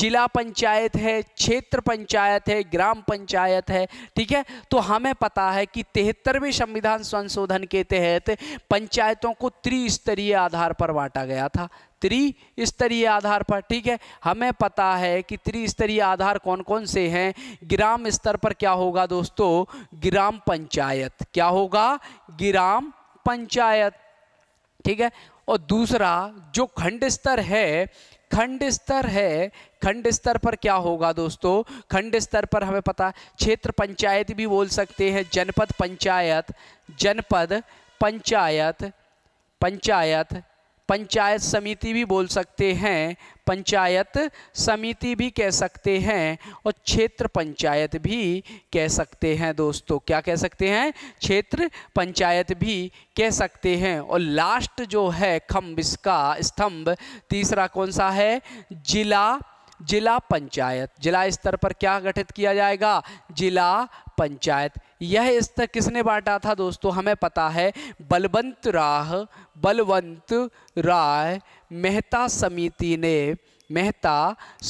जिला पंचायत है क्षेत्र पंचायत है ग्राम पंचायत है ठीक है तो हमें पता है कि तिहत्तरवें संविधान संशोधन के तहत पंचायतों को त्रिस्तरीय आधार पर बांटा गया था त्रिस्तरीय आधार पर ठीक है हमें पता है कि त्रिस्तरीय आधार कौन कौन से हैं ग्राम स्तर पर क्या होगा दोस्तों ग्राम पंचायत क्या होगा ग्राम पंचायत ठीक है और दूसरा जो खंड स्तर है खंड स्तर है खंड स्तर पर क्या होगा दोस्तों खंड स्तर पर हमें पता क्षेत्र पंचायत भी बोल सकते हैं जनपद पंचायत जनपद पंचायत पंचायत पंचायत समिति भी बोल सकते हैं पंचायत समिति भी कह सकते हैं और क्षेत्र पंचायत भी कह सकते हैं दोस्तों क्या कह सकते हैं क्षेत्र पंचायत भी कह सकते हैं और लास्ट जो है खम्भ इसका स्तंभ तीसरा कौन सा है जिला जिला पंचायत जिला स्तर पर क्या गठित किया जाएगा जिला पंचायत यह स्तर किसने बांटा था दोस्तों हमें पता है बलवंत राह बलवंत राय मेहता समिति ने मेहता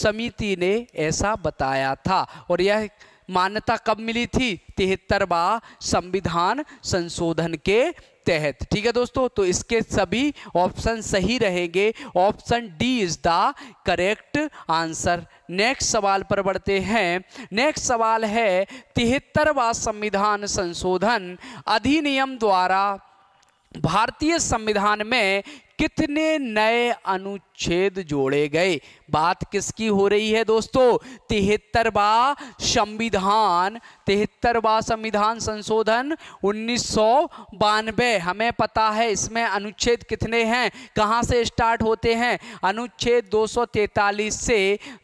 समिति ने ऐसा बताया था और यह मान्यता कब मिली थी तिहत्तरवा संविधान संशोधन के तहत ठीक है दोस्तों तो इसके सभी ऑप्शन सही रहेंगे option D is the correct answer next सवाल पर बढ़ते हैं नेक्स्ट सवाल है तिहत्तरवा संविधान संशोधन अधिनियम द्वारा भारतीय संविधान में कितने नए अनुच्छेद जोड़े गए बात किसकी हो रही है दोस्तों तिहत्तरवा संविधान तिहत्तरवा संविधान संशोधन उन्नीस हमें पता है इसमें अनुच्छेद कितने हैं कहाँ से स्टार्ट होते हैं अनुच्छेद 243 से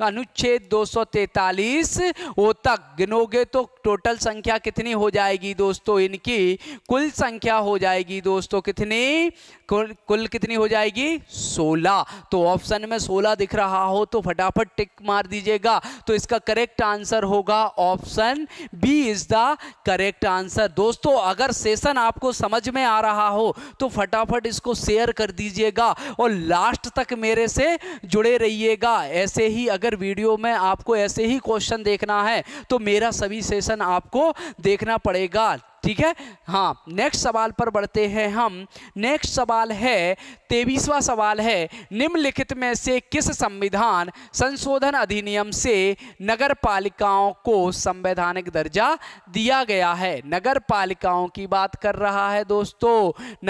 अनुच्छेद 243 वो तक गिनोगे तो टोटल संख्या कितनी हो जाएगी दोस्तों इनकी कुल संख्या हो जाएगी दोस्तों कितनी कुल, कुल कितनी हो जाएगी 16 तो ऑप्शन में 16 दिख रहा हो तो फटाफट टिक मार दीजिएगा तो इसका करेक्ट आंसर होगा option B is the correct answer दोस्तों अगर सेशन आपको समझ में आ रहा हो तो फटाफट इसको शेयर कर दीजिएगा और लास्ट तक मेरे से जुड़े रहिएगा ऐसे ही अगर वीडियो में आपको ऐसे ही क्वेश्चन देखना है तो मेरा सभी सेशन आपको देखना पड़ेगा ठीक है हाँ नेक्स्ट सवाल पर बढ़ते हैं हम नेक्स्ट सवाल है तेईसवा सवाल है निम्नलिखित में से किस संविधान संशोधन अधिनियम से नगर पालिकाओं को संवैधानिक दर्जा दिया गया है नगर पालिकाओं की बात कर रहा है दोस्तों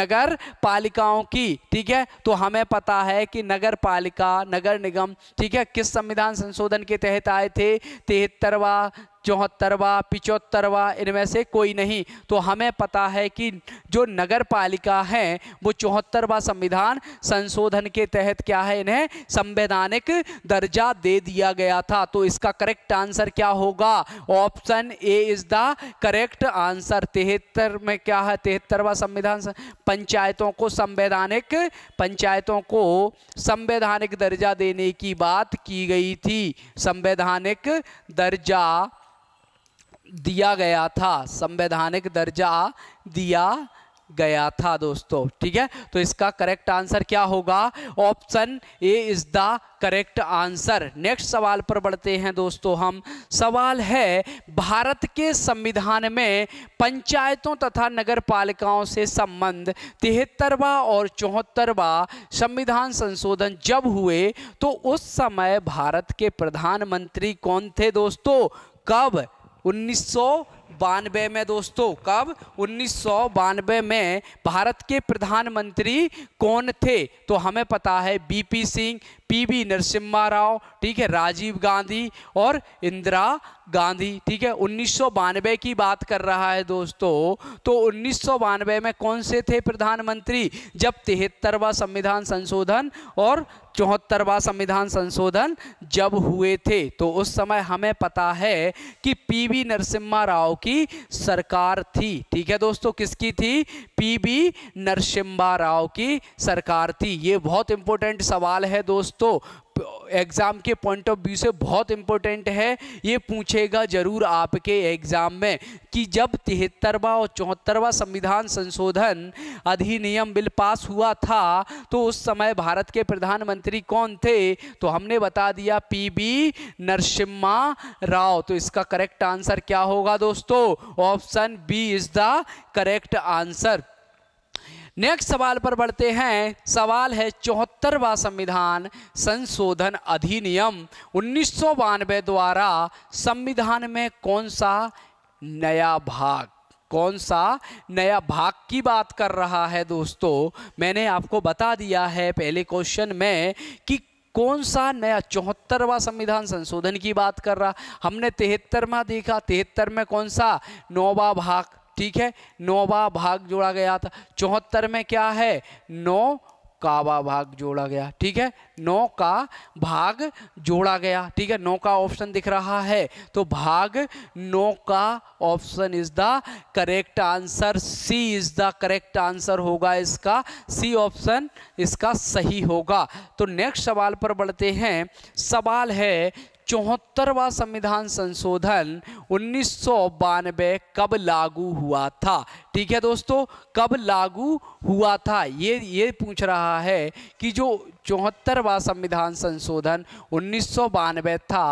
नगर पालिकाओं की ठीक है तो हमें पता है कि नगर पालिका नगर निगम ठीक है किस संविधान संशोधन के तहत आए थे तिहत्तरवा चौहत्तरवा पिचहत्तरवा इनमें से कोई नहीं तो हमें पता है कि जो नगर पालिका है वो चौहत्तरवा संविधान संशोधन के तहत क्या है इन्हें संवैधानिक दर्जा दे दिया गया था तो इसका करेक्ट आंसर क्या होगा option A is the correct answer तिहत्तर में क्या है तिहत्तरवा संविधान पंचायतों को संवैधानिक पंचायतों को संवैधानिक दर्जा देने की बात की गई थी संवैधानिक दर्जा दिया गया था संवैधानिक दर्जा दिया गया था दोस्तों ठीक है तो इसका करेक्ट आंसर क्या होगा option A is the correct answer next सवाल पर बढ़ते हैं दोस्तों हम सवाल है भारत के संविधान में पंचायतों तथा नगर पालिकाओं से संबंध तिहत्तरवा और चौहत्तरवा संविधान संशोधन जब हुए तो उस समय भारत के प्रधानमंत्री कौन थे दोस्तों कब उन्नीस बानवे में दोस्तों कब उन्नीस बानवे में भारत के प्रधानमंत्री कौन थे तो हमें पता है बीपी सिंह पीबी नरसिम्हा राव ठीक है राजीव गांधी और इंदिरा गांधी ठीक है उन्नीस की बात कर रहा है दोस्तों तो उन्नीस में कौन से थे प्रधानमंत्री जब तिहत्तरवा संविधान संशोधन और चौहत्तरवा संविधान संशोधन जब हुए थे तो उस समय हमें पता है कि पीवी नरसिम्हा राव की सरकार थी ठीक है दोस्तों किसकी थी पीबी नरसिम्हा राव की सरकार थी ये बहुत इंपॉर्टेंट सवाल है दोस्तों एग्ज़ाम के पॉइंट ऑफ व्यू से बहुत इम्पोर्टेंट है ये पूछेगा ज़रूर आपके एग्ज़ाम में कि जब तिहत्तरवा और चौहत्तरवा संविधान संशोधन अधिनियम बिल पास हुआ था तो उस समय भारत के प्रधानमंत्री कौन थे तो हमने बता दिया पी बी नरसिम्हा राव तो इसका करेक्ट आंसर क्या होगा दोस्तों option B is the correct answer next सवाल पर बढ़ते हैं सवाल है चौहत्तरवा संविधान संशोधन अधिनियम उन्नीस द्वारा संविधान में कौन सा नया भाग कौन सा नया भाग की बात कर रहा है दोस्तों मैंने आपको बता दिया है पहले क्वेश्चन में कि कौन सा नया चौहत्तरवा संविधान संशोधन की बात कर रहा हमने तिहत्तरवा देखा तिहत्तर में कौन सा नौवा भाग ठीक है नौवा भाग जोड़ा गया था चौहत्तर में क्या है नौ कावा भाग जोड़ा गया ठीक है नौ का भाग जोड़ा गया ठीक है नौ का ऑप्शन दिख रहा है तो भाग नौ का option is the correct answer C is the correct answer होगा इसका सी ऑप्शन इसका सही होगा तो नेक्स्ट सवाल पर बढ़ते हैं सवाल है चौहत्तरवा संविधान संशोधन उन्नीस कब लागू हुआ था ठीक है दोस्तों कब लागू हुआ था ये ये पूछ रहा है कि जो चौहत्तरवा संविधान संशोधन उन्नीस था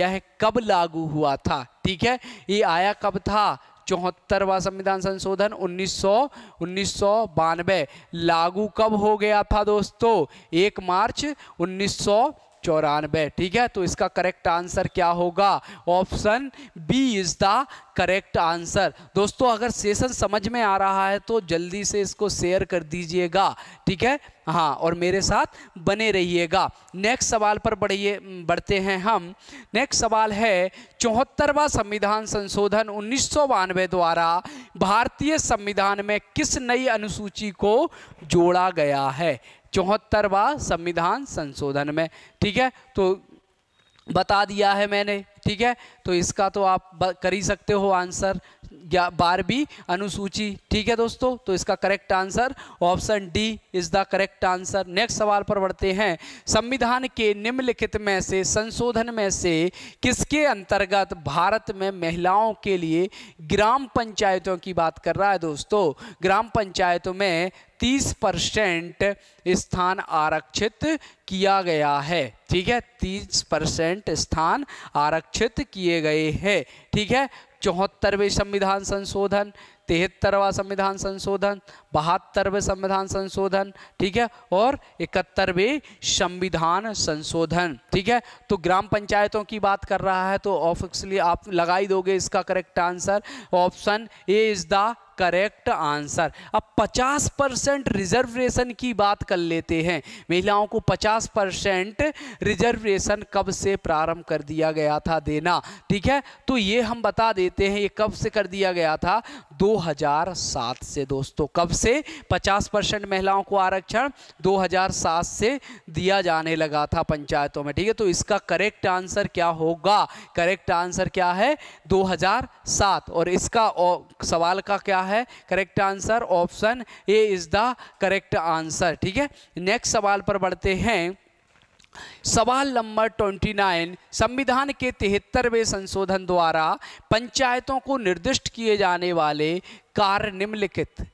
यह कब लागू हुआ था ठीक है ये आया कब था चौहत्तरवा संविधान संशोधन उन्नीस सौ उन्नीस सौ बानवे लागू कब हो गया था दोस्तों एक मार्च उन्नीस सौ चौरानबे ठीक है तो इसका करेक्ट आंसर क्या होगा option B is the correct answer दोस्तों अगर सेशन समझ में आ रहा है तो जल्दी से इसको शेयर कर दीजिएगा ठीक है हाँ और मेरे साथ बने रहिएगा नेक्स्ट सवाल पर बढ़िए बढ़ते हैं हम नेक्स्ट सवाल है चौहत्तरवा संविधान संशोधन उन्नीस द्वारा भारतीय संविधान में किस नई अनुसूची को जोड़ा गया है चौहत्तरवा संविधान संशोधन में ठीक है तो बता दिया है मैंने ठीक है तो इसका तो आप कर ही सकते हो आंसर बारहवीं अनुसूची ठीक है दोस्तों तो इसका correct answer option D is the correct answer next सवाल पर बढ़ते हैं संविधान के निम्नलिखित में से संशोधन में से किसके अंतर्गत भारत में महिलाओं के लिए ग्राम पंचायतों की बात कर रहा है दोस्तों ग्राम पंचायतों में 30 परसेंट स्थान आरक्षित किया गया है ठीक है 30 परसेंट स्थान आरक्षित किए गए हैं ठीक है चौहत्तरवें संविधान संशोधन तिहत्तरवा संविधान संशोधन बहत्तरवें संविधान संशोधन ठीक है और इकहत्तरवें संविधान संशोधन ठीक है तो ग्राम पंचायतों की बात कर रहा है तो ऑफिसली आप लगा ही दोगे इसका correct answer option A is the correct answer अब 50 परसेंट रिजर्वेशन की बात कर लेते हैं महिलाओं को 50 परसेंट रिजर्वेशन कब से प्रारंभ कर दिया गया था देना ठीक है तो ये हम बता देते हैं ये कब से कर दिया गया था 2007 से दोस्तों कब से 50 परसेंट महिलाओं को आरक्षण 2007 से दिया जाने लगा था पंचायतों में ठीक है तो इसका करेक्ट आंसर क्या होगा करेक्ट आंसर क्या है 2007 और इसका सवाल का क्या है correct answer option A is the correct answer ठीक है नेक्स्ट सवाल पर बढ़ते हैं सवाल नंबर 29 संविधान के तिहत्तरवें संशोधन द्वारा पंचायतों को निर्दिष्ट किए जाने वाले कार्य निम्नलिखित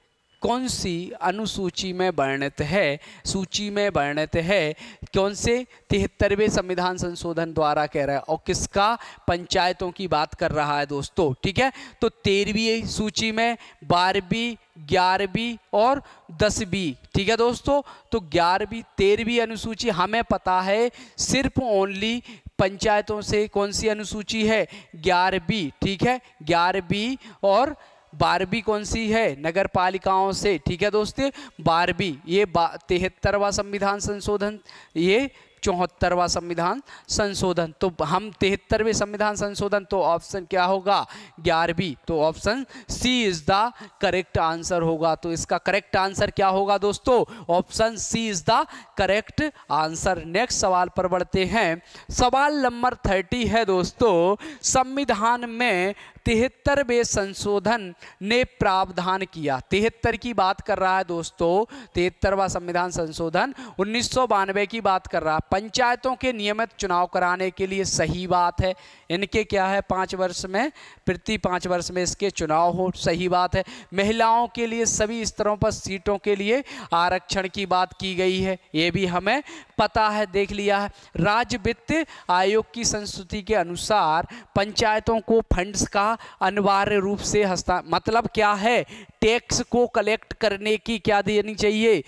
कौन सी अनुसूची में वर्णित है सूची में वर्णित है कौन से तिहत्तरवें संविधान संशोधन द्वारा कह रहा है और किसका पंचायतों की बात कर रहा है दोस्तों ठीक है तो तेरहवीं सूची में बारहवीं ग्यारहवीं और दसवीं ठीक है दोस्तों तो ग्यारहवीं तेरहवीं अनुसूची हमें पता है सिर्फ ओनली पंचायतों से कौन सी अनुसूची है ग्यारहवीं ठीक है ग्यारहवीं और बारहवीं कौन सी है नगर पालिकाओं से ठीक है दोस्तों बारहवीं ये बा, तिहत्तरवा संविधान संशोधन ये चौहत्तरवा संविधान संशोधन तो हम तिहत्तरवें संविधान संशोधन तो ऑप्शन क्या होगा ग्यारहवीं तो option C is the correct answer होगा तो इसका करेक्ट आंसर क्या होगा दोस्तों option C is the correct answer next सवाल पर बढ़ते हैं सवाल नंबर थर्टी है दोस्तों संविधान में तिहत्तरवे संशोधन ने प्रावधान किया तिहत्तर की बात कर रहा है दोस्तों तिहत्तरवा संविधान संशोधन उन्नीस की बात कर रहा है पंचायतों के नियमित चुनाव कराने के लिए सही बात है इनके क्या है पाँच वर्ष में प्रति पाँच वर्ष में इसके चुनाव हो सही बात है महिलाओं के लिए सभी स्तरों पर सीटों के लिए आरक्षण की बात की गई है ये भी हमें पता है देख लिया है राज्य वित्त आयोग की संस्तुति के अनुसार पंचायतों को फंड्स का अनिवार्य रूप से हस्ता मतलब क्या है टैक्स को कलेक्ट करने की क्या देनी चाहिए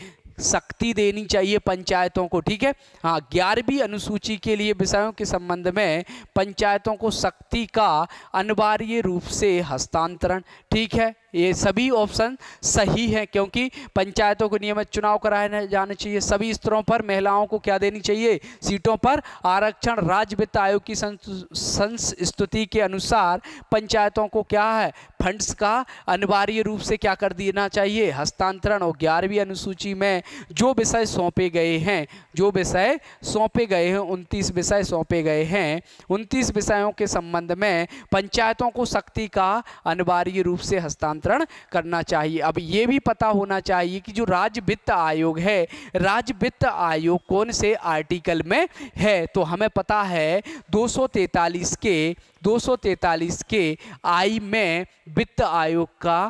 शक्ति देनी चाहिए पंचायतों को ठीक है हाँ ग्यारहवीं अनुसूची के लिए विषयों के संबंध में पंचायतों को शक्ति का अनिवार्य रूप से हस्तांतरण ठीक है ये सभी ऑप्शन सही हैं क्योंकि पंचायतों को नियमित चुनाव कराए जाने चाहिए सभी स्तरों पर महिलाओं को क्या देनी चाहिए सीटों पर आरक्षण राज्य वित्त आयोग की संस्तुति के अनुसार पंचायतों को क्या है फंड्स का अनिवार्य रूप से क्या कर देना चाहिए हस्तांतरण और ग्यारहवीं अनुसूची में जो विषय सौंपे गए हैं जो विषय सौंपे गए हैं उनतीस विषय सौंपे गए हैं उनतीस विषयों के संबंध में पंचायतों को शक्ति का अनिवार्य रूप से हस्तांतरण हस्तांतरण करना चाहिए अब ये भी पता होना चाहिए कि जो राज्य वित्त आयोग है राज्य वित्त आयोग कौन से आर्टिकल में है तो हमें पता है 243 के 243 के आई में वित्त आयोग का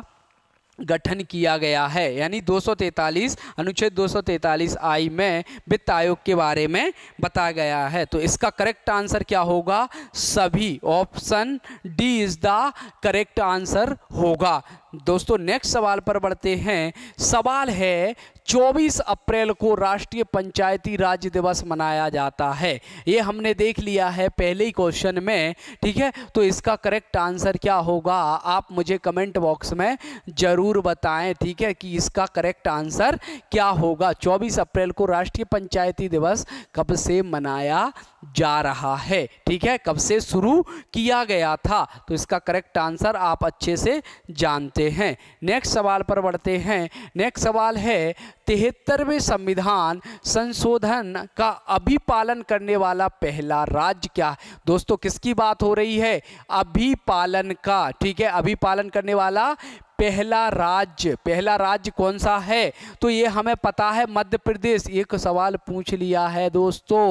गठन किया गया है यानी 243 अनुच्छेद 243 आई में वित्त आयोग के बारे में बताया गया है तो इसका करेक्ट आंसर क्या होगा सभी option D is the correct answer होगा दोस्तों नेक्स्ट सवाल पर बढ़ते हैं सवाल है 24 अप्रैल को राष्ट्रीय पंचायती राज दिवस मनाया जाता है ये हमने देख लिया है पहले ही क्वेश्चन में ठीक है तो इसका करेक्ट आंसर क्या होगा आप मुझे कमेंट बॉक्स में ज़रूर बताएं ठीक है कि इसका करेक्ट आंसर क्या होगा 24 अप्रैल को राष्ट्रीय पंचायती दिवस कब से मनाया जा रहा है ठीक है कब से शुरू किया गया था तो इसका करेक्ट आंसर आप अच्छे से जानते हैं नेक्स्ट सवाल पर बढ़ते हैं नेक्स्ट सवाल है तिहत्तरवें संविधान संशोधन का अभिपालन करने वाला पहला राज्य क्या दोस्तों किसकी बात हो रही है अभिपालन का ठीक है अभिपालन करने वाला पहला राज्य पहला राज्य कौन सा है तो ये हमें पता है मध्य प्रदेश एक सवाल पूछ लिया है दोस्तों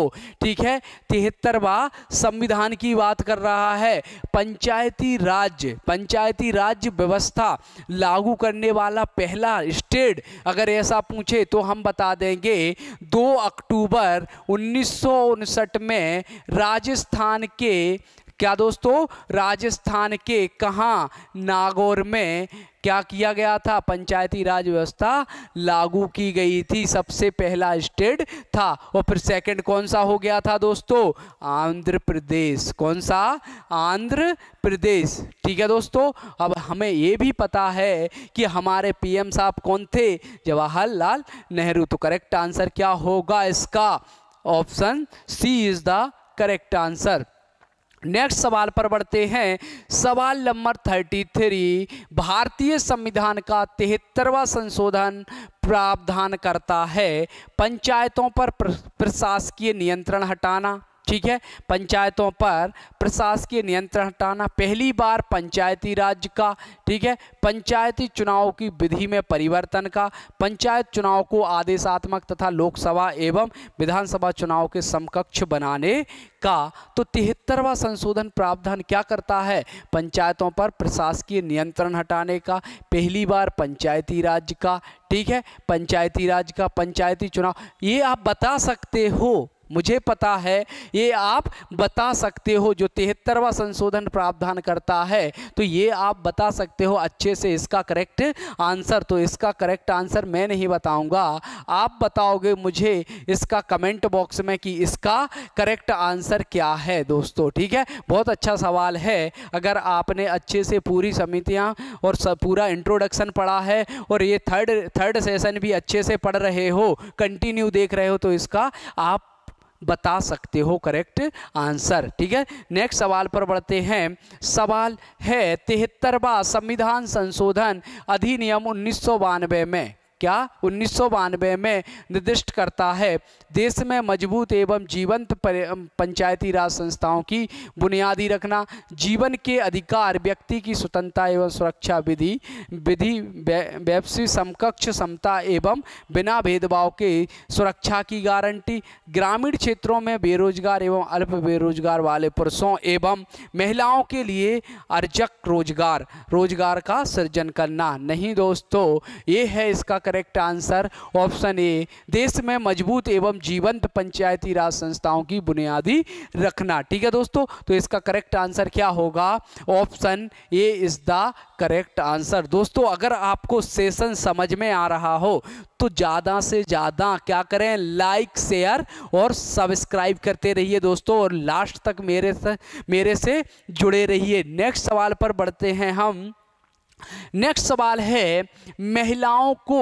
ठीक है तिहत्तरवा संविधान की बात कर रहा है पंचायती राज्य पंचायती राज्य व्यवस्था लागू करने वाला पहला स्टेट अगर ऐसा पूछे तो हम बता देंगे 2 अक्टूबर उन्नीस में राजस्थान के क्या दोस्तों राजस्थान के कहाँ नागौर में क्या किया गया था पंचायती राज व्यवस्था लागू की गई थी सबसे पहला स्टेट था और फिर सेकंड कौन सा हो गया था दोस्तों आंध्र प्रदेश कौन सा आंध्र प्रदेश ठीक है दोस्तों अब हमें ये भी पता है कि हमारे पीएम साहब कौन थे जवाहरलाल नेहरू तो करेक्ट आंसर क्या होगा इसका option C is the correct answer next सवाल पर बढ़ते हैं सवाल नंबर थर्टी थ्री भारतीय संविधान का तिहत्तरवा संशोधन प्रावधान करता है पंचायतों पर प्रशासकीय नियंत्रण हटाना ठीक है पंचायतों पर प्रशासकीय नियंत्रण हटाना पहली बार पंचायती राज का ठीक है पंचायती चुनाव की विधि में परिवर्तन का पंचायत चुनाव को आदेशात्मक तथा लोकसभा एवं विधानसभा चुनाव के समकक्ष बनाने का तो तिहत्तरवा संशोधन प्रावधान क्या करता है पंचायतों पर प्रशासकीय नियंत्रण हटाने का पहली बार पंचायती राज का ठीक है पंचायती राज का पंचायती चुनाव ये आप बता सकते हो मुझे पता है ये आप बता सकते हो जो तिहत्तरवा संशोधन प्रावधान करता है तो ये आप बता सकते हो अच्छे से इसका करेक्ट आंसर तो इसका करेक्ट आंसर मैं नहीं बताऊंगा आप बताओगे मुझे इसका कमेंट बॉक्स में कि इसका करेक्ट आंसर क्या है दोस्तों ठीक है बहुत अच्छा सवाल है अगर आपने अच्छे से पूरी समितियाँ और पूरा इंट्रोडक्शन पढ़ा है और ये थर्ड थर्ड सेशन भी अच्छे से पढ़ रहे हो कंटिन्यू देख रहे हो तो इसका आप बता सकते हो करेक्ट आंसर ठीक है नेक्स्ट सवाल पर बढ़ते हैं सवाल है तिहत्तरवा संविधान संशोधन अधिनियम उन्नीस में क्या उन्नीस में निर्दिष्ट करता है देश में मजबूत एवं जीवंत पंचायती राज संस्थाओं की बुनियादी रखना जीवन के अधिकार व्यक्ति की स्वतंत्रता एवं सुरक्षा विधि विधि व्यवसी समकक्ष समता एवं बिना भेदभाव के सुरक्षा की गारंटी ग्रामीण क्षेत्रों में बेरोजगार एवं अल्प बेरोजगार वाले पुरुषों एवं महिलाओं के लिए अर्जक रोजगार रोजगार का सृजन करना नहीं दोस्तों ये है इसका करेक्ट आंसर ऑप्शन ए देश में मजबूत एवं जीवंत पंचायती राज संस्थाओं की बुनियादी रखना ठीक है दोस्तों तो इसका करेक्ट आंसर क्या होगा option A is the correct answer दोस्तों अगर आपको सेशन समझ में आ रहा हो तो ज़्यादा से ज़्यादा क्या करें लाइक शेयर और सब्सक्राइब करते रहिए दोस्तों और लास्ट तक मेरे से मेरे से जुड़े रहिए नेक्स्ट सवाल पर बढ़ते हैं हम नेक्स्ट सवाल है महिलाओं को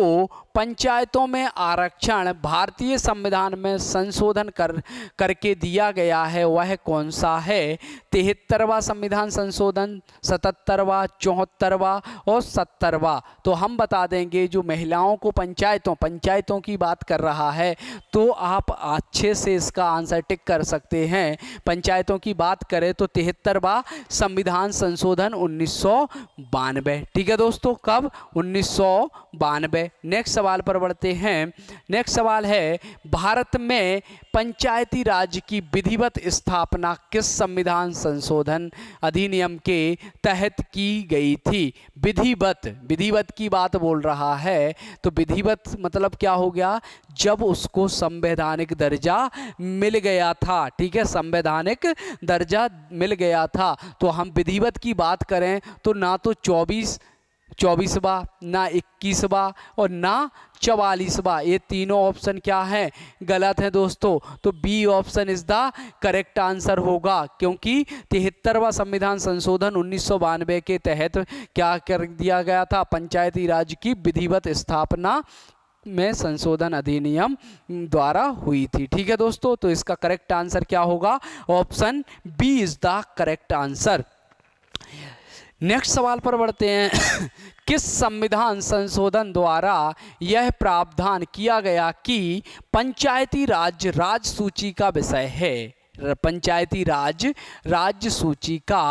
पंचायतों में आरक्षण भारतीय संविधान में संशोधन कर करके दिया गया है वह कौन सा है तिहत्तरवा संविधान संशोधन सतहत्तरवा चौहत्तरवा और सत्तरवा तो हम बता देंगे जो महिलाओं को पंचायतों पंचायतों की बात कर रहा है तो आप अच्छे से इसका आंसर टिक कर सकते हैं पंचायतों की बात करें तो तिहत्तरवा संविधान संशोधन उन्नीस ठीक है दोस्तों कब उन्नीस नेक्स्ट सवाल पर बढ़ते हैं नेक्स्ट सवाल है भारत में पंचायती राज की विधिवत स्थापना किस संविधान संशोधन अधिनियम के तहत की गई थी विधिवत विधिवत की बात बोल रहा है तो विधिवत मतलब क्या हो गया जब उसको संवैधानिक दर्जा मिल गया था ठीक है संवैधानिक दर्जा मिल गया था तो हम विधिवत की बात करें तो ना तो 24 चौबीसवा ना इक्कीसवा और ना चवालीसवा ये तीनों ऑप्शन क्या हैं गलत हैं दोस्तों तो B option is the correct answer होगा क्योंकि तिहत्तरवा संविधान संशोधन उन्नीस के तहत क्या कर दिया गया था पंचायती राज की विधिवत स्थापना में संशोधन अधिनियम द्वारा हुई थी ठीक है दोस्तों तो इसका करेक्ट आंसर क्या होगा option B is the correct answer next सवाल पर बढ़ते हैं किस संविधान संशोधन द्वारा यह प्रावधान किया गया कि पंचायती राज राज सूची का विषय है पंचायती राज राज सूची का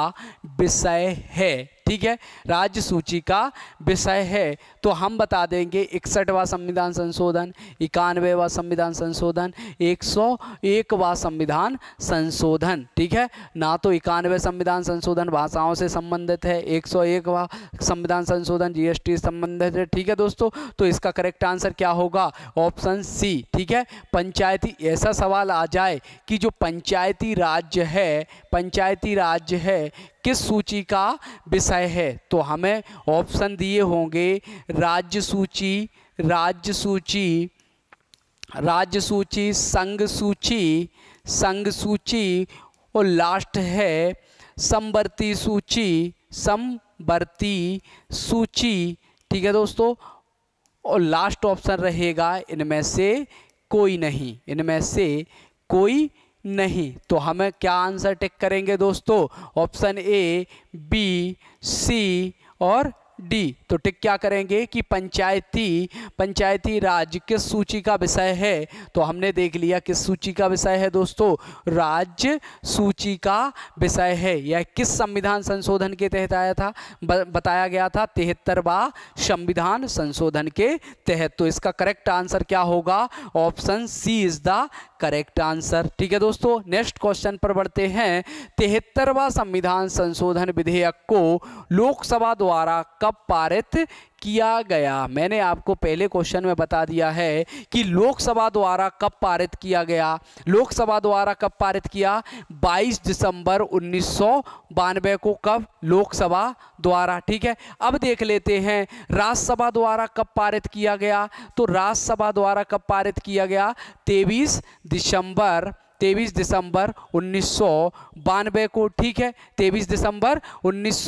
विषय है ठीक है राज्य सूची का विषय है तो हम बता देंगे इकसठवा संविधान संशोधन इक्यानवेवा संविधान संशोधन एक सौ एकवा संविधान संशोधन ठीक है ना तो इक्यानवे संविधान संशोधन भाषाओं से संबंधित है एक सौ एकवा संविधान संशोधन जीएसटी संबंधित है ठीक है दोस्तों तो इसका करेक्ट आंसर क्या होगा ऑप्शन सी ठीक है पंचायती ऐसा सवाल आ जाए कि जो पंचायती राज्य है पंचायती राज्य है किस सूची का विषय है तो हमें ऑप्शन दिए होंगे राज्य सूची राज्य सूची राज्य सूची संघ सूची संघ सूची और लास्ट है समवर्ती सूची समवर्ती सूची ठीक है दोस्तों और लास्ट ऑप्शन रहेगा इनमें से कोई नहीं इनमें से कोई नहीं तो हमें क्या आंसर टिक करेंगे दोस्तों ऑप्शन ए बी सी और डी तो टिक क्या करेंगे कि पंचायती पंचायती राज किस सूची का विषय है तो हमने देख लिया किस सूची का विषय है दोस्तों राज्य सूची का विषय है यह किस संविधान संशोधन के तहत आया था ब बताया गया था तिहत्तरवा संविधान संशोधन के तहत तो इसका करेक्ट आंसर क्या होगा option C is the correct answer ठीक है दोस्तों नेक्स्ट क्वेश्चन पर बढ़ते हैं तिहत्तरवा संविधान संशोधन विधेयक को लोकसभा द्वारा कब पारित किया गया मैंने आपको पहले क्वेश्चन में बता दिया है कि लोकसभा द्वारा कब पारित किया गया लोकसभा द्वारा कब पारित किया 22 दिसंबर उन्नीस को कब लोकसभा द्वारा ठीक है अब देख लेते हैं राज्यसभा द्वारा कब पारित किया गया तो राज्यसभा द्वारा कब पारित किया गया तेईस दिसंबर तेईस दिसंबर उन्नीस को ठीक है तेईस दिसंबर उन्नीस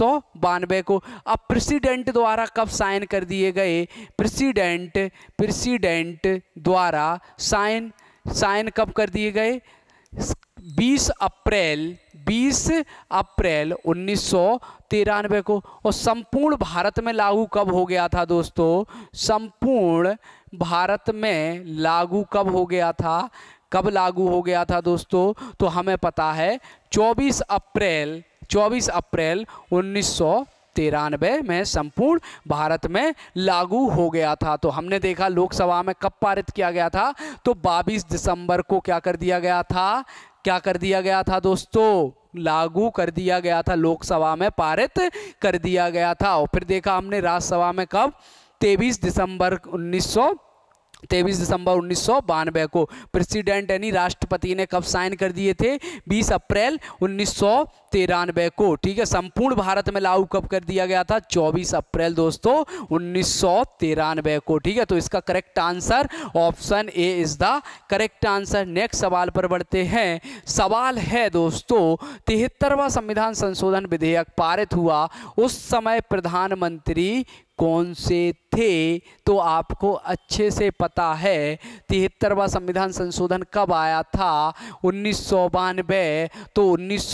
को अब प्रेसिडेंट द्वारा कब साइन कर दिए गए प्रेसिडेंट प्रेसिडेंट द्वारा साइन साइन कब कर दिए गए 20 अप्रैल 20 अप्रैल उन्नीस तिरानवे को और संपूर्ण भारत में लागू कब हो गया था दोस्तों संपूर्ण भारत में लागू कब हो गया था कब लागू हो गया था दोस्तों तो हमें पता है 24 अप्रैल 24 अप्रैल उन्नीस तिरानवे में संपूर्ण भारत में लागू हो गया था तो हमने देखा लोकसभा में कब पारित किया गया था तो 22 दिसंबर को क्या कर दिया गया था क्या कर दिया गया था दोस्तों लागू कर दिया गया था लोकसभा में पारित कर दिया गया था और फिर देखा हमने राज्यसभा में कब 23 दिसंबर उन्नीस तेईस दिसंबर उन्नीस को प्रेसिडेंट यानी राष्ट्रपति ने कब साइन कर दिए थे 20 अप्रैल उन्नीस तिरानवे को ठीक है संपूर्ण भारत में लागू कब कर दिया गया था 24 अप्रैल दोस्तों उन्नीस को ठीक है तो इसका correct answer option A is the correct answer next सवाल पर बढ़ते हैं सवाल है दोस्तों तिहत्तरवा संविधान संशोधन विधेयक पारित हुआ उस समय प्रधानमंत्री कौन से थे तो आपको अच्छे से पता है तिहत्तरवा संविधान संशोधन कब आया था उन्नीस तो उन्नीस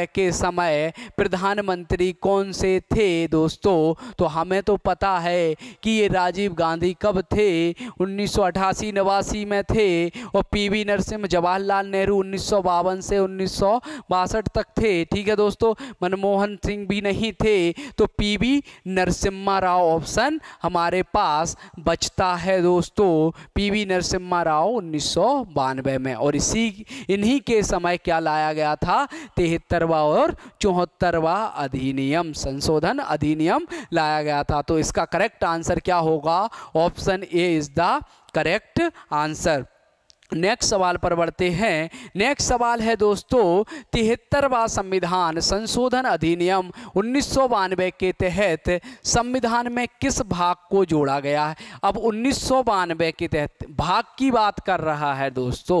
रुपए के समय प्रधानमंत्री कौन से थे दोस्तों तो हमें तो पता है कि ये राजीव गांधी कब थे उन्नीस सौ अठासी नवासी में थे और पीवी नरसिंह जवाहरलाल नेहरू उन्नीस से उन्नीस तक थे ठीक है दोस्तों मनमोहन सिंह भी नहीं थे तो पीवी नरसिम्हा राव ऑप्शन हमारे पास बचता है दोस्तों पीवी नरसिम्हा राव उन्नीस में और इसी इन्हीं के समय क्या लाया गया था तिहत्तर सत्तरवा और चौहत्तरवा अधिनियम संशोधन अधिनियम लाया गया था तो इसका करेक्ट आंसर क्या होगा option A is the correct answer next सवाल पर बढ़ते हैं नेक्स्ट सवाल है दोस्तों तिहत्तरवा संविधान संशोधन अधिनियम उन्नीस के तहत संविधान में किस भाग को जोड़ा गया है अब उन्नीस के तहत भाग की बात कर रहा है दोस्तों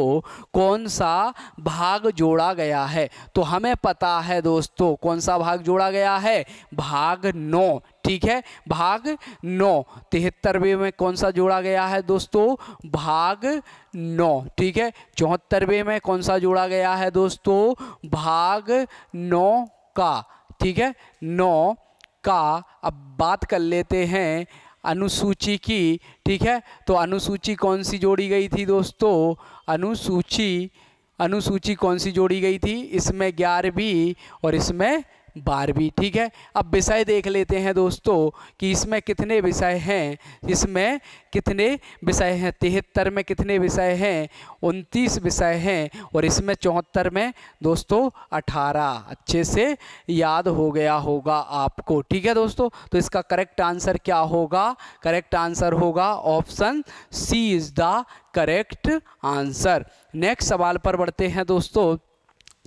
कौन सा भाग जोड़ा गया है तो हमें पता है दोस्तों कौन सा भाग जोड़ा गया है भाग नौ ठीक है भाग नौ तिहत्तरवे में कौन सा जोड़ा गया है दोस्तों भाग नौ ठीक है चौहत्तरवे में कौन सा जोड़ा गया है दोस्तों भाग नौ का ठीक है नौ का अब बात कर लेते हैं अनुसूची की ठीक है तो अनुसूची कौन सी जोड़ी गई थी दोस्तों अनुसूची अनुसूची कौन सी जोड़ी गई थी इसमें ग्यारहवीं और इसमें बारहवीं ठीक है अब विषय देख लेते हैं दोस्तों कि इसमें कितने विषय हैं इसमें कितने विषय हैं तिहत्तर में कितने विषय हैं उनतीस विषय हैं और इसमें चौहत्तर में दोस्तों अठारह अच्छे से याद हो गया होगा आपको ठीक है दोस्तों तो इसका करेक्ट आंसर क्या होगा करेक्ट आंसर होगा option C is the correct answer next सवाल पर बढ़ते हैं दोस्तों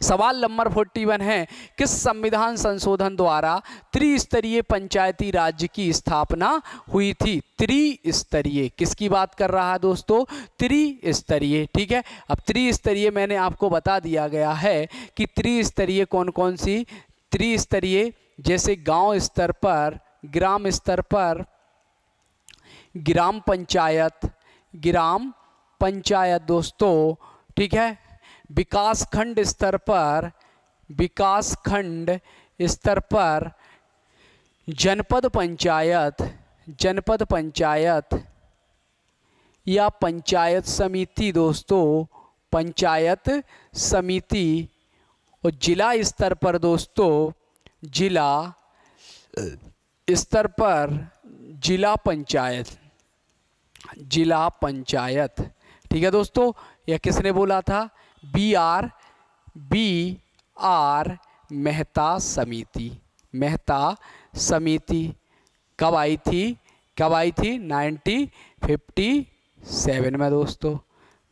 सवाल नंबर 41 है किस संविधान संशोधन द्वारा त्रिस्तरीय पंचायती राज्य की स्थापना हुई थी त्रिस्तरीय किसकी बात कर रहा है दोस्तों त्रिस्तरीय ठीक है अब त्रिस्तरीय मैंने आपको बता दिया गया है कि त्रिस्तरीय कौन कौन सी त्रिस्तरीय जैसे गांव स्तर पर ग्राम स्तर पर ग्राम पंचायत ग्राम पंचायत दोस्तों ठीक है विकास खंड स्तर पर विकास खंड स्तर पर जनपद पंचायत जनपद पंचायत या पंचायत समिति दोस्तों पंचायत समिति और जिला स्तर पर दोस्तों जिला स्तर पर जिला पंचायत जिला पंचायत ठीक है दोस्तों यह किसने बोला था B R B R Mehta समिति मेहता समिति कब आई थी कब आई थी 1957 में दोस्तों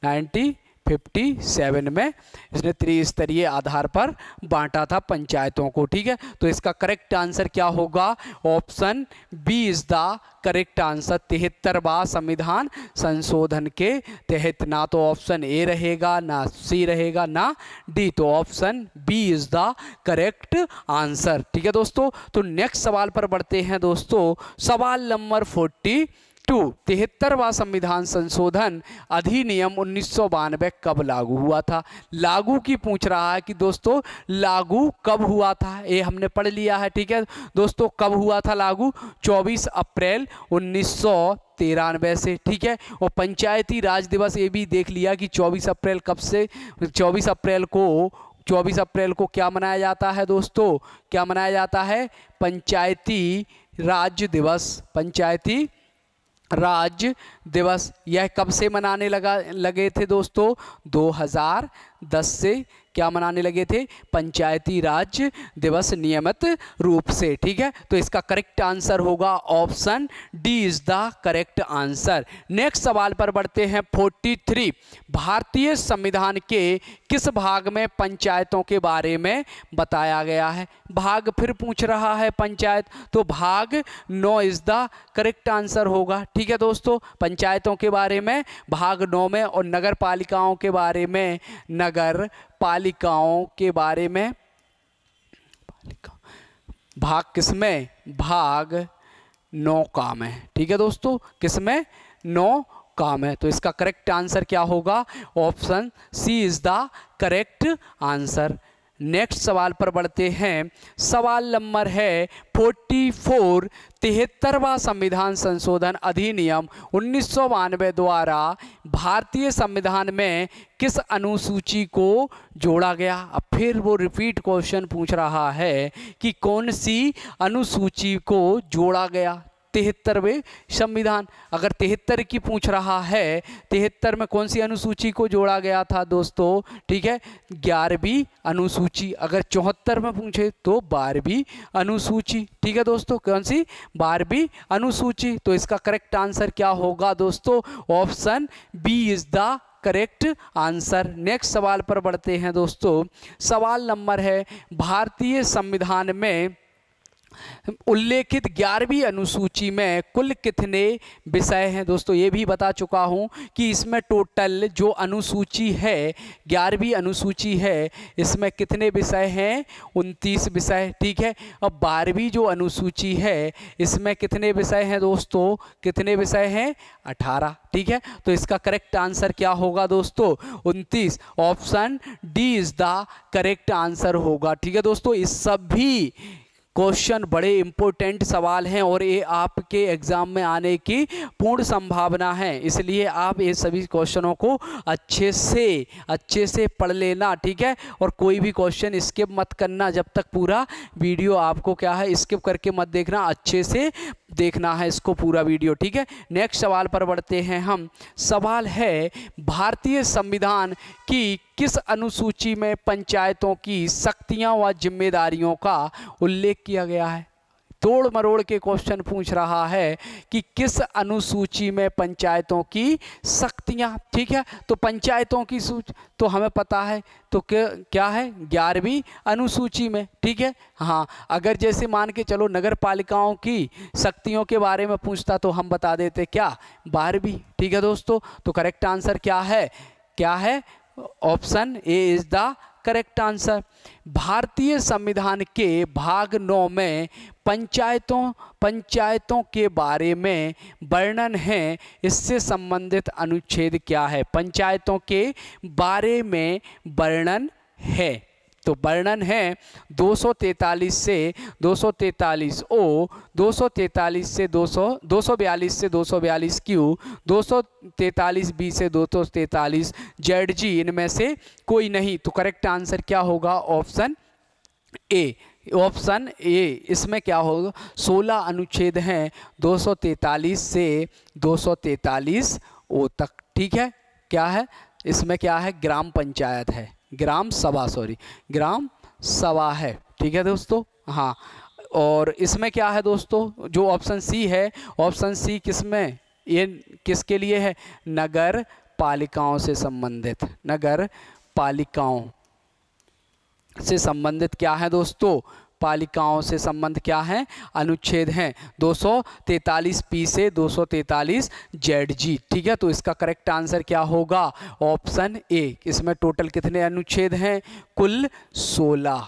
नाइन्टी 57 में इसने त्रिस्तरीय आधार पर बांटा था पंचायतों को ठीक है तो इसका करेक्ट आंसर क्या होगा option B is the correct answer तिहत्तरवा संविधान संशोधन के तहत ना तो ऑप्शन ए रहेगा ना सी रहेगा ना डी तो option B is the correct answer ठीक है दोस्तों तो नेक्स्ट सवाल पर बढ़ते हैं दोस्तों सवाल नंबर फोर्टी टू तिहत्तरवा संविधान संशोधन अधिनियम उन्नीस सौ कब लागू हुआ था लागू की पूछ रहा है कि दोस्तों लागू कब हुआ था ये हमने पढ़ लिया है ठीक है दोस्तों कब हुआ था लागू 24 अप्रैल उन्नीस सौ तिरानवे से ठीक है और पंचायती राज दिवस ये भी देख लिया कि 24 अप्रैल कब से 24 अप्रैल को 24 अप्रैल को क्या मनाया जाता है दोस्तों क्या मनाया जाता है पंचायती राज्य दिवस पंचायती राज्य दिवस यह कब से मनाने लगा लगे थे दोस्तों 2010 से क्या मनाने लगे थे पंचायती राज दिवस नियमित रूप से ठीक है तो इसका करेक्ट आंसर होगा option D is the correct answer next सवाल पर बढ़ते हैं 43 भारतीय संविधान के किस भाग में पंचायतों के बारे में बताया गया है भाग फिर पूछ रहा है पंचायत तो भाग नौ इज द करेक्ट आंसर होगा ठीक है दोस्तों पंचायतों के बारे में भाग नौ में और नगर पालिकाओं के बारे में नगर पालिकाओं के बारे में भाग किसमें भाग नौ काम है ठीक है दोस्तों किसमें नौ काम है तो इसका करेक्ट आंसर क्या होगा option C is the correct answer next सवाल पर बढ़ते हैं सवाल नंबर है 44 तिहत्तरवा संविधान संशोधन अधिनियम उन्नीस द्वारा भारतीय संविधान में किस अनुसूची को जोड़ा गया अब फिर वो रिपीट क्वेश्चन पूछ रहा है कि कौन सी अनुसूची को जोड़ा गया तिहत्तरवें संविधान अगर तिहत्तर की पूछ रहा है तिहत्तर में कौन सी अनुसूची को जोड़ा गया था दोस्तों ठीक है ग्यारहवीं अनुसूची अगर चौहत्तर में पूछे तो बारहवीं अनुसूची ठीक है दोस्तों कौन सी बारहवीं अनुसूची तो इसका करेक्ट आंसर क्या होगा दोस्तों option B is the correct answer next सवाल पर बढ़ते हैं दोस्तों सवाल नंबर है भारतीय संविधान में उल्लेखित ग्यारहवीं अनुसूची में कुल कितने विषय हैं दोस्तों ये भी बता चुका हूँ कि इसमें टोटल जो अनुसूची है ग्यारहवीं अनुसूची है इसमें कितने विषय हैं उनतीस विषय ठीक है अब बारहवीं जो अनुसूची है इसमें कितने विषय हैं दोस्तों कितने विषय हैं अठारह ठीक है तो इसका करेक्ट आंसर क्या होगा दोस्तों उनतीस option D is the correct answer होगा ठीक है दोस्तों इस सभी क्वेश्चन बड़े इम्पोर्टेंट सवाल हैं और ये आपके एग्ज़ाम में आने की पूर्ण संभावना है इसलिए आप ये सभी क्वेश्चनों को अच्छे से अच्छे से पढ़ लेना ठीक है और कोई भी क्वेश्चन स्किप मत करना जब तक पूरा वीडियो आपको क्या है स्किप करके मत देखना अच्छे से देखना है इसको पूरा वीडियो ठीक है नेक्स्ट सवाल पर बढ़ते हैं हम सवाल है भारतीय संविधान की किस अनुसूची में पंचायतों की शक्तियां व जिम्मेदारियों का उल्लेख किया गया है तोड़ मरोड़ के क्वेश्चन पूछ रहा है कि किस अनुसूची में पंचायतों की शक्तियाँ ठीक है तो पंचायतों की सूच तो हमें पता है तो क्या है ग्यारहवीं अनुसूची में ठीक है हाँ अगर जैसे मान के चलो नगर पालिकाओं की शक्तियों के बारे में पूछता तो हम बता देते क्या बारहवीं ठीक है दोस्तों तो करेक्ट आंसर क्या है क्या है option A is the correct answer भारतीय संविधान के भाग नौ में पंचायतों पंचायतों के बारे में वर्णन है इससे संबंधित अनुच्छेद क्या है पंचायतों के बारे में वर्णन है तो वर्णन है 243 से 243 ओ 243 से 200 242 से 242 क्यू 243 बी से 243 जेड जी इनमें से कोई नहीं तो करेक्ट आंसर क्या होगा ऑप्शन ए ऑप्शन ए इसमें क्या होगा 16 अनुच्छेद हैं 243 से 243 ओ तक ठीक है क्या है इसमें क्या है ग्राम पंचायत है ग्राम सभा सॉरी ग्राम सभा है ठीक है दोस्तों हाँ और इसमें क्या है दोस्तों जो ऑप्शन सी है ऑप्शन सी किस में ये किसके लिए है नगर पालिकाओं से संबंधित नगर पालिकाओं से संबंधित क्या है दोस्तों पालिकाओं से संबंध क्या हैं अनुच्छेद हैं 243 पी से 243 जेड जी ठीक है तो इसका करेक्ट आंसर क्या होगा ऑप्शन ए इसमें टोटल कितने अनुच्छेद हैं कुल 16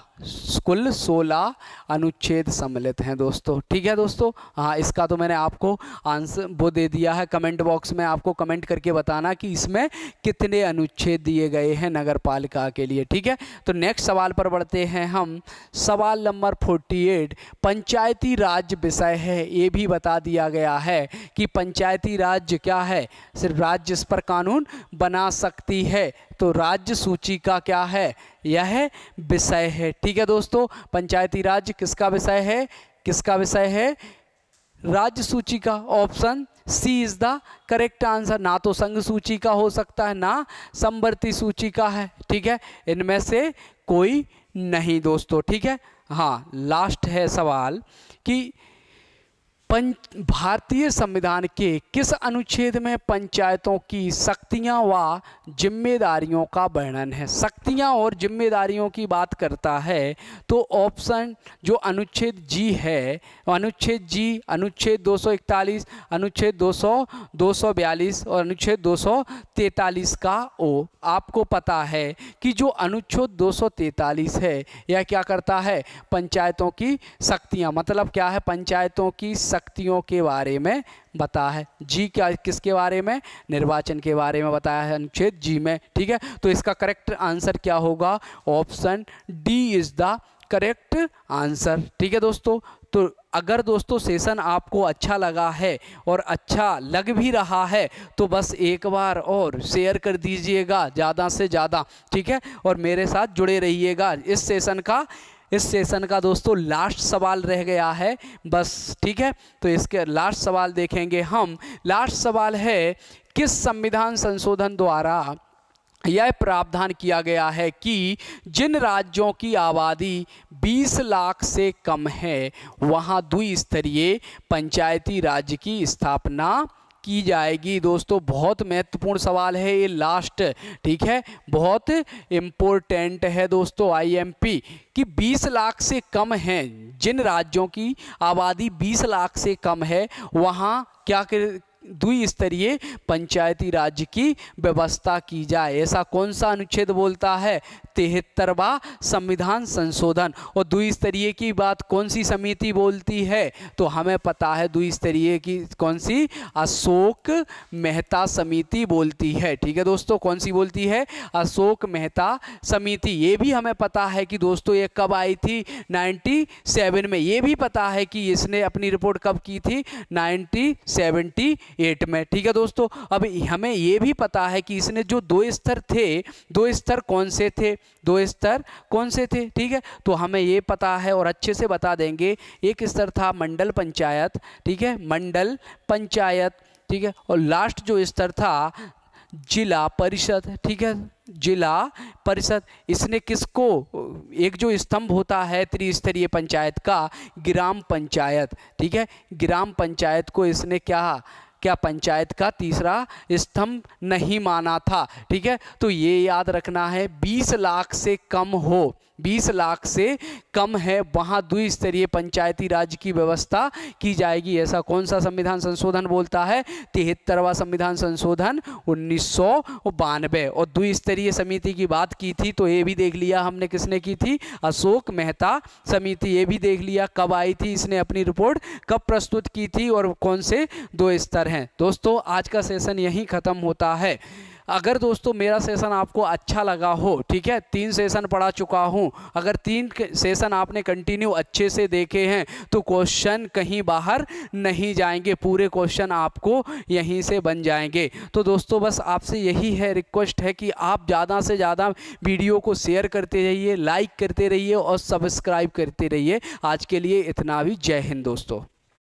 कुल 16 अनुच्छेद सम्मिलित हैं दोस्तों ठीक है दोस्तों हाँ इसका तो मैंने आपको आंसर वो दे दिया है कमेंट बॉक्स में आपको कमेंट करके बताना कि इसमें कितने अनुच्छेद दिए गए हैं नगर पालिका के लिए ठीक है तो नेक्स्ट सवाल पर बढ़ते हैं हम सवाल नंबर 48 पंचायती राज विषय है ये भी बता दिया गया है कि पंचायती राज क्या है सिर्फ राज्य इस पर कानून बना सकती है तो राज्य सूची का क्या है यह विषय है ठीक है दोस्तों पंचायती राज किसका विषय है किसका विषय है राज्य सूची का option C is the correct answer ना तो संघ सूची का हो सकता है ना संवर्ती सूची का है ठीक है इनमें से कोई नहीं दोस्तों ठीक है हाँ लास्ट है सवाल कि पंच भारतीय संविधान के किस अनुच्छेद में पंचायतों की शक्तियां व जिम्मेदारियों का वर्णन है शक्तियां और जिम्मेदारियों की बात करता है तो ऑप्शन जो अनुच्छेद जी है अनुच्छेद जी अनुच्छेद 241 अनुच्छेद 200 242 और अनुच्छेद 243 का ओ आपको पता है कि जो अनुच्छेद 243 है यह क्या करता है पंचायतों की शक्तियाँ मतलब क्या है पंचायतों की शक्ति शक्तियों के बारे में बता है जी क्या किसके बारे में निर्वाचन के बारे में बताया है अनुच्छेद जी में ठीक है तो इसका करेक्ट आंसर क्या होगा option D is the correct answer ठीक है दोस्तों तो अगर दोस्तों सेशन आपको अच्छा लगा है और अच्छा लग भी रहा है तो बस एक बार और शेयर कर दीजिएगा ज़्यादा से ज़्यादा ठीक है और मेरे साथ जुड़े रहिएगा इस सेशन का इस सेशन का दोस्तों लास्ट सवाल रह गया है बस ठीक है तो इसके लास्ट सवाल देखेंगे हम लास्ट सवाल है किस संविधान संशोधन द्वारा यह प्रावधान किया गया है कि जिन राज्यों की आबादी 20 लाख से कम है वहां द्विस्तरीय पंचायती राज्य की स्थापना की जाएगी दोस्तों बहुत महत्वपूर्ण सवाल है ये लास्ट ठीक है बहुत इम्पोर्टेंट है दोस्तों आईएमपी कि 20 लाख से कम है जिन राज्यों की आबादी 20 लाख से कम है वहाँ क्या कर, द्विस्तरीय पंचायती राज्य की व्यवस्था की जाए ऐसा कौन सा अनुच्छेद बोलता है तिहत्तरवा संविधान संशोधन और द्विस्तरीय की बात कौन सी समिति बोलती है तो हमें पता है द्विस्तरीय की कौन सी अशोक मेहता समिति बोलती है ठीक है दोस्तों कौन सी बोलती है अशोक मेहता समिति ये भी हमें पता है कि दोस्तों ये कब आई थी 97 में ये भी पता है कि इसने अपनी रिपोर्ट कब की थी नाइनटी एट में ठीक है दोस्तों अब हमें ये भी पता है कि इसने जो दो स्तर थे दो स्तर कौन से थे दो स्तर कौन से थे ठीक है तो हमें ये पता है और अच्छे से बता देंगे एक स्तर था मंडल पंचायत ठीक है मंडल पंचायत ठीक है और लास्ट जो स्तर था जिला परिषद ठीक है जिला परिषद इसने किसको एक जो स्तंभ होता है त्रिस्तरीय पंचायत का ग्राम पंचायत ठीक है ग्राम पंचायत को इसने क्या क्या पंचायत का तीसरा स्तंभ नहीं माना था ठीक है तो ये याद रखना है बीस लाख से कम हो बीस लाख से कम है वहाँ द्विस्तरीय पंचायती राज की व्यवस्था की जाएगी ऐसा कौन सा संविधान संशोधन बोलता है तिहत्तरवा संविधान संशोधन उन्नीस और द्विस्तरीय समिति की बात की थी तो ये भी देख लिया हमने किसने की थी अशोक मेहता समिति ये भी देख लिया कब आई थी इसने अपनी रिपोर्ट कब प्रस्तुत की थी और कौन से दो स्तर हैं दोस्तों आज का सेशन यहीं ख़त्म होता है अगर दोस्तों मेरा सेशन आपको अच्छा लगा हो ठीक है तीन सेशन पढ़ा चुका हूँ अगर तीन सेशन आपने कंटिन्यू अच्छे से देखे हैं तो क्वेश्चन कहीं बाहर नहीं जाएंगे पूरे क्वेश्चन आपको यहीं से बन जाएंगे तो दोस्तों बस आपसे यही है रिक्वेस्ट है कि आप ज़्यादा से ज़्यादा वीडियो को शेयर करते रहिए लाइक करते रहिए और सब्सक्राइब करते रहिए आज के लिए इतना भी जय हिंद दोस्तों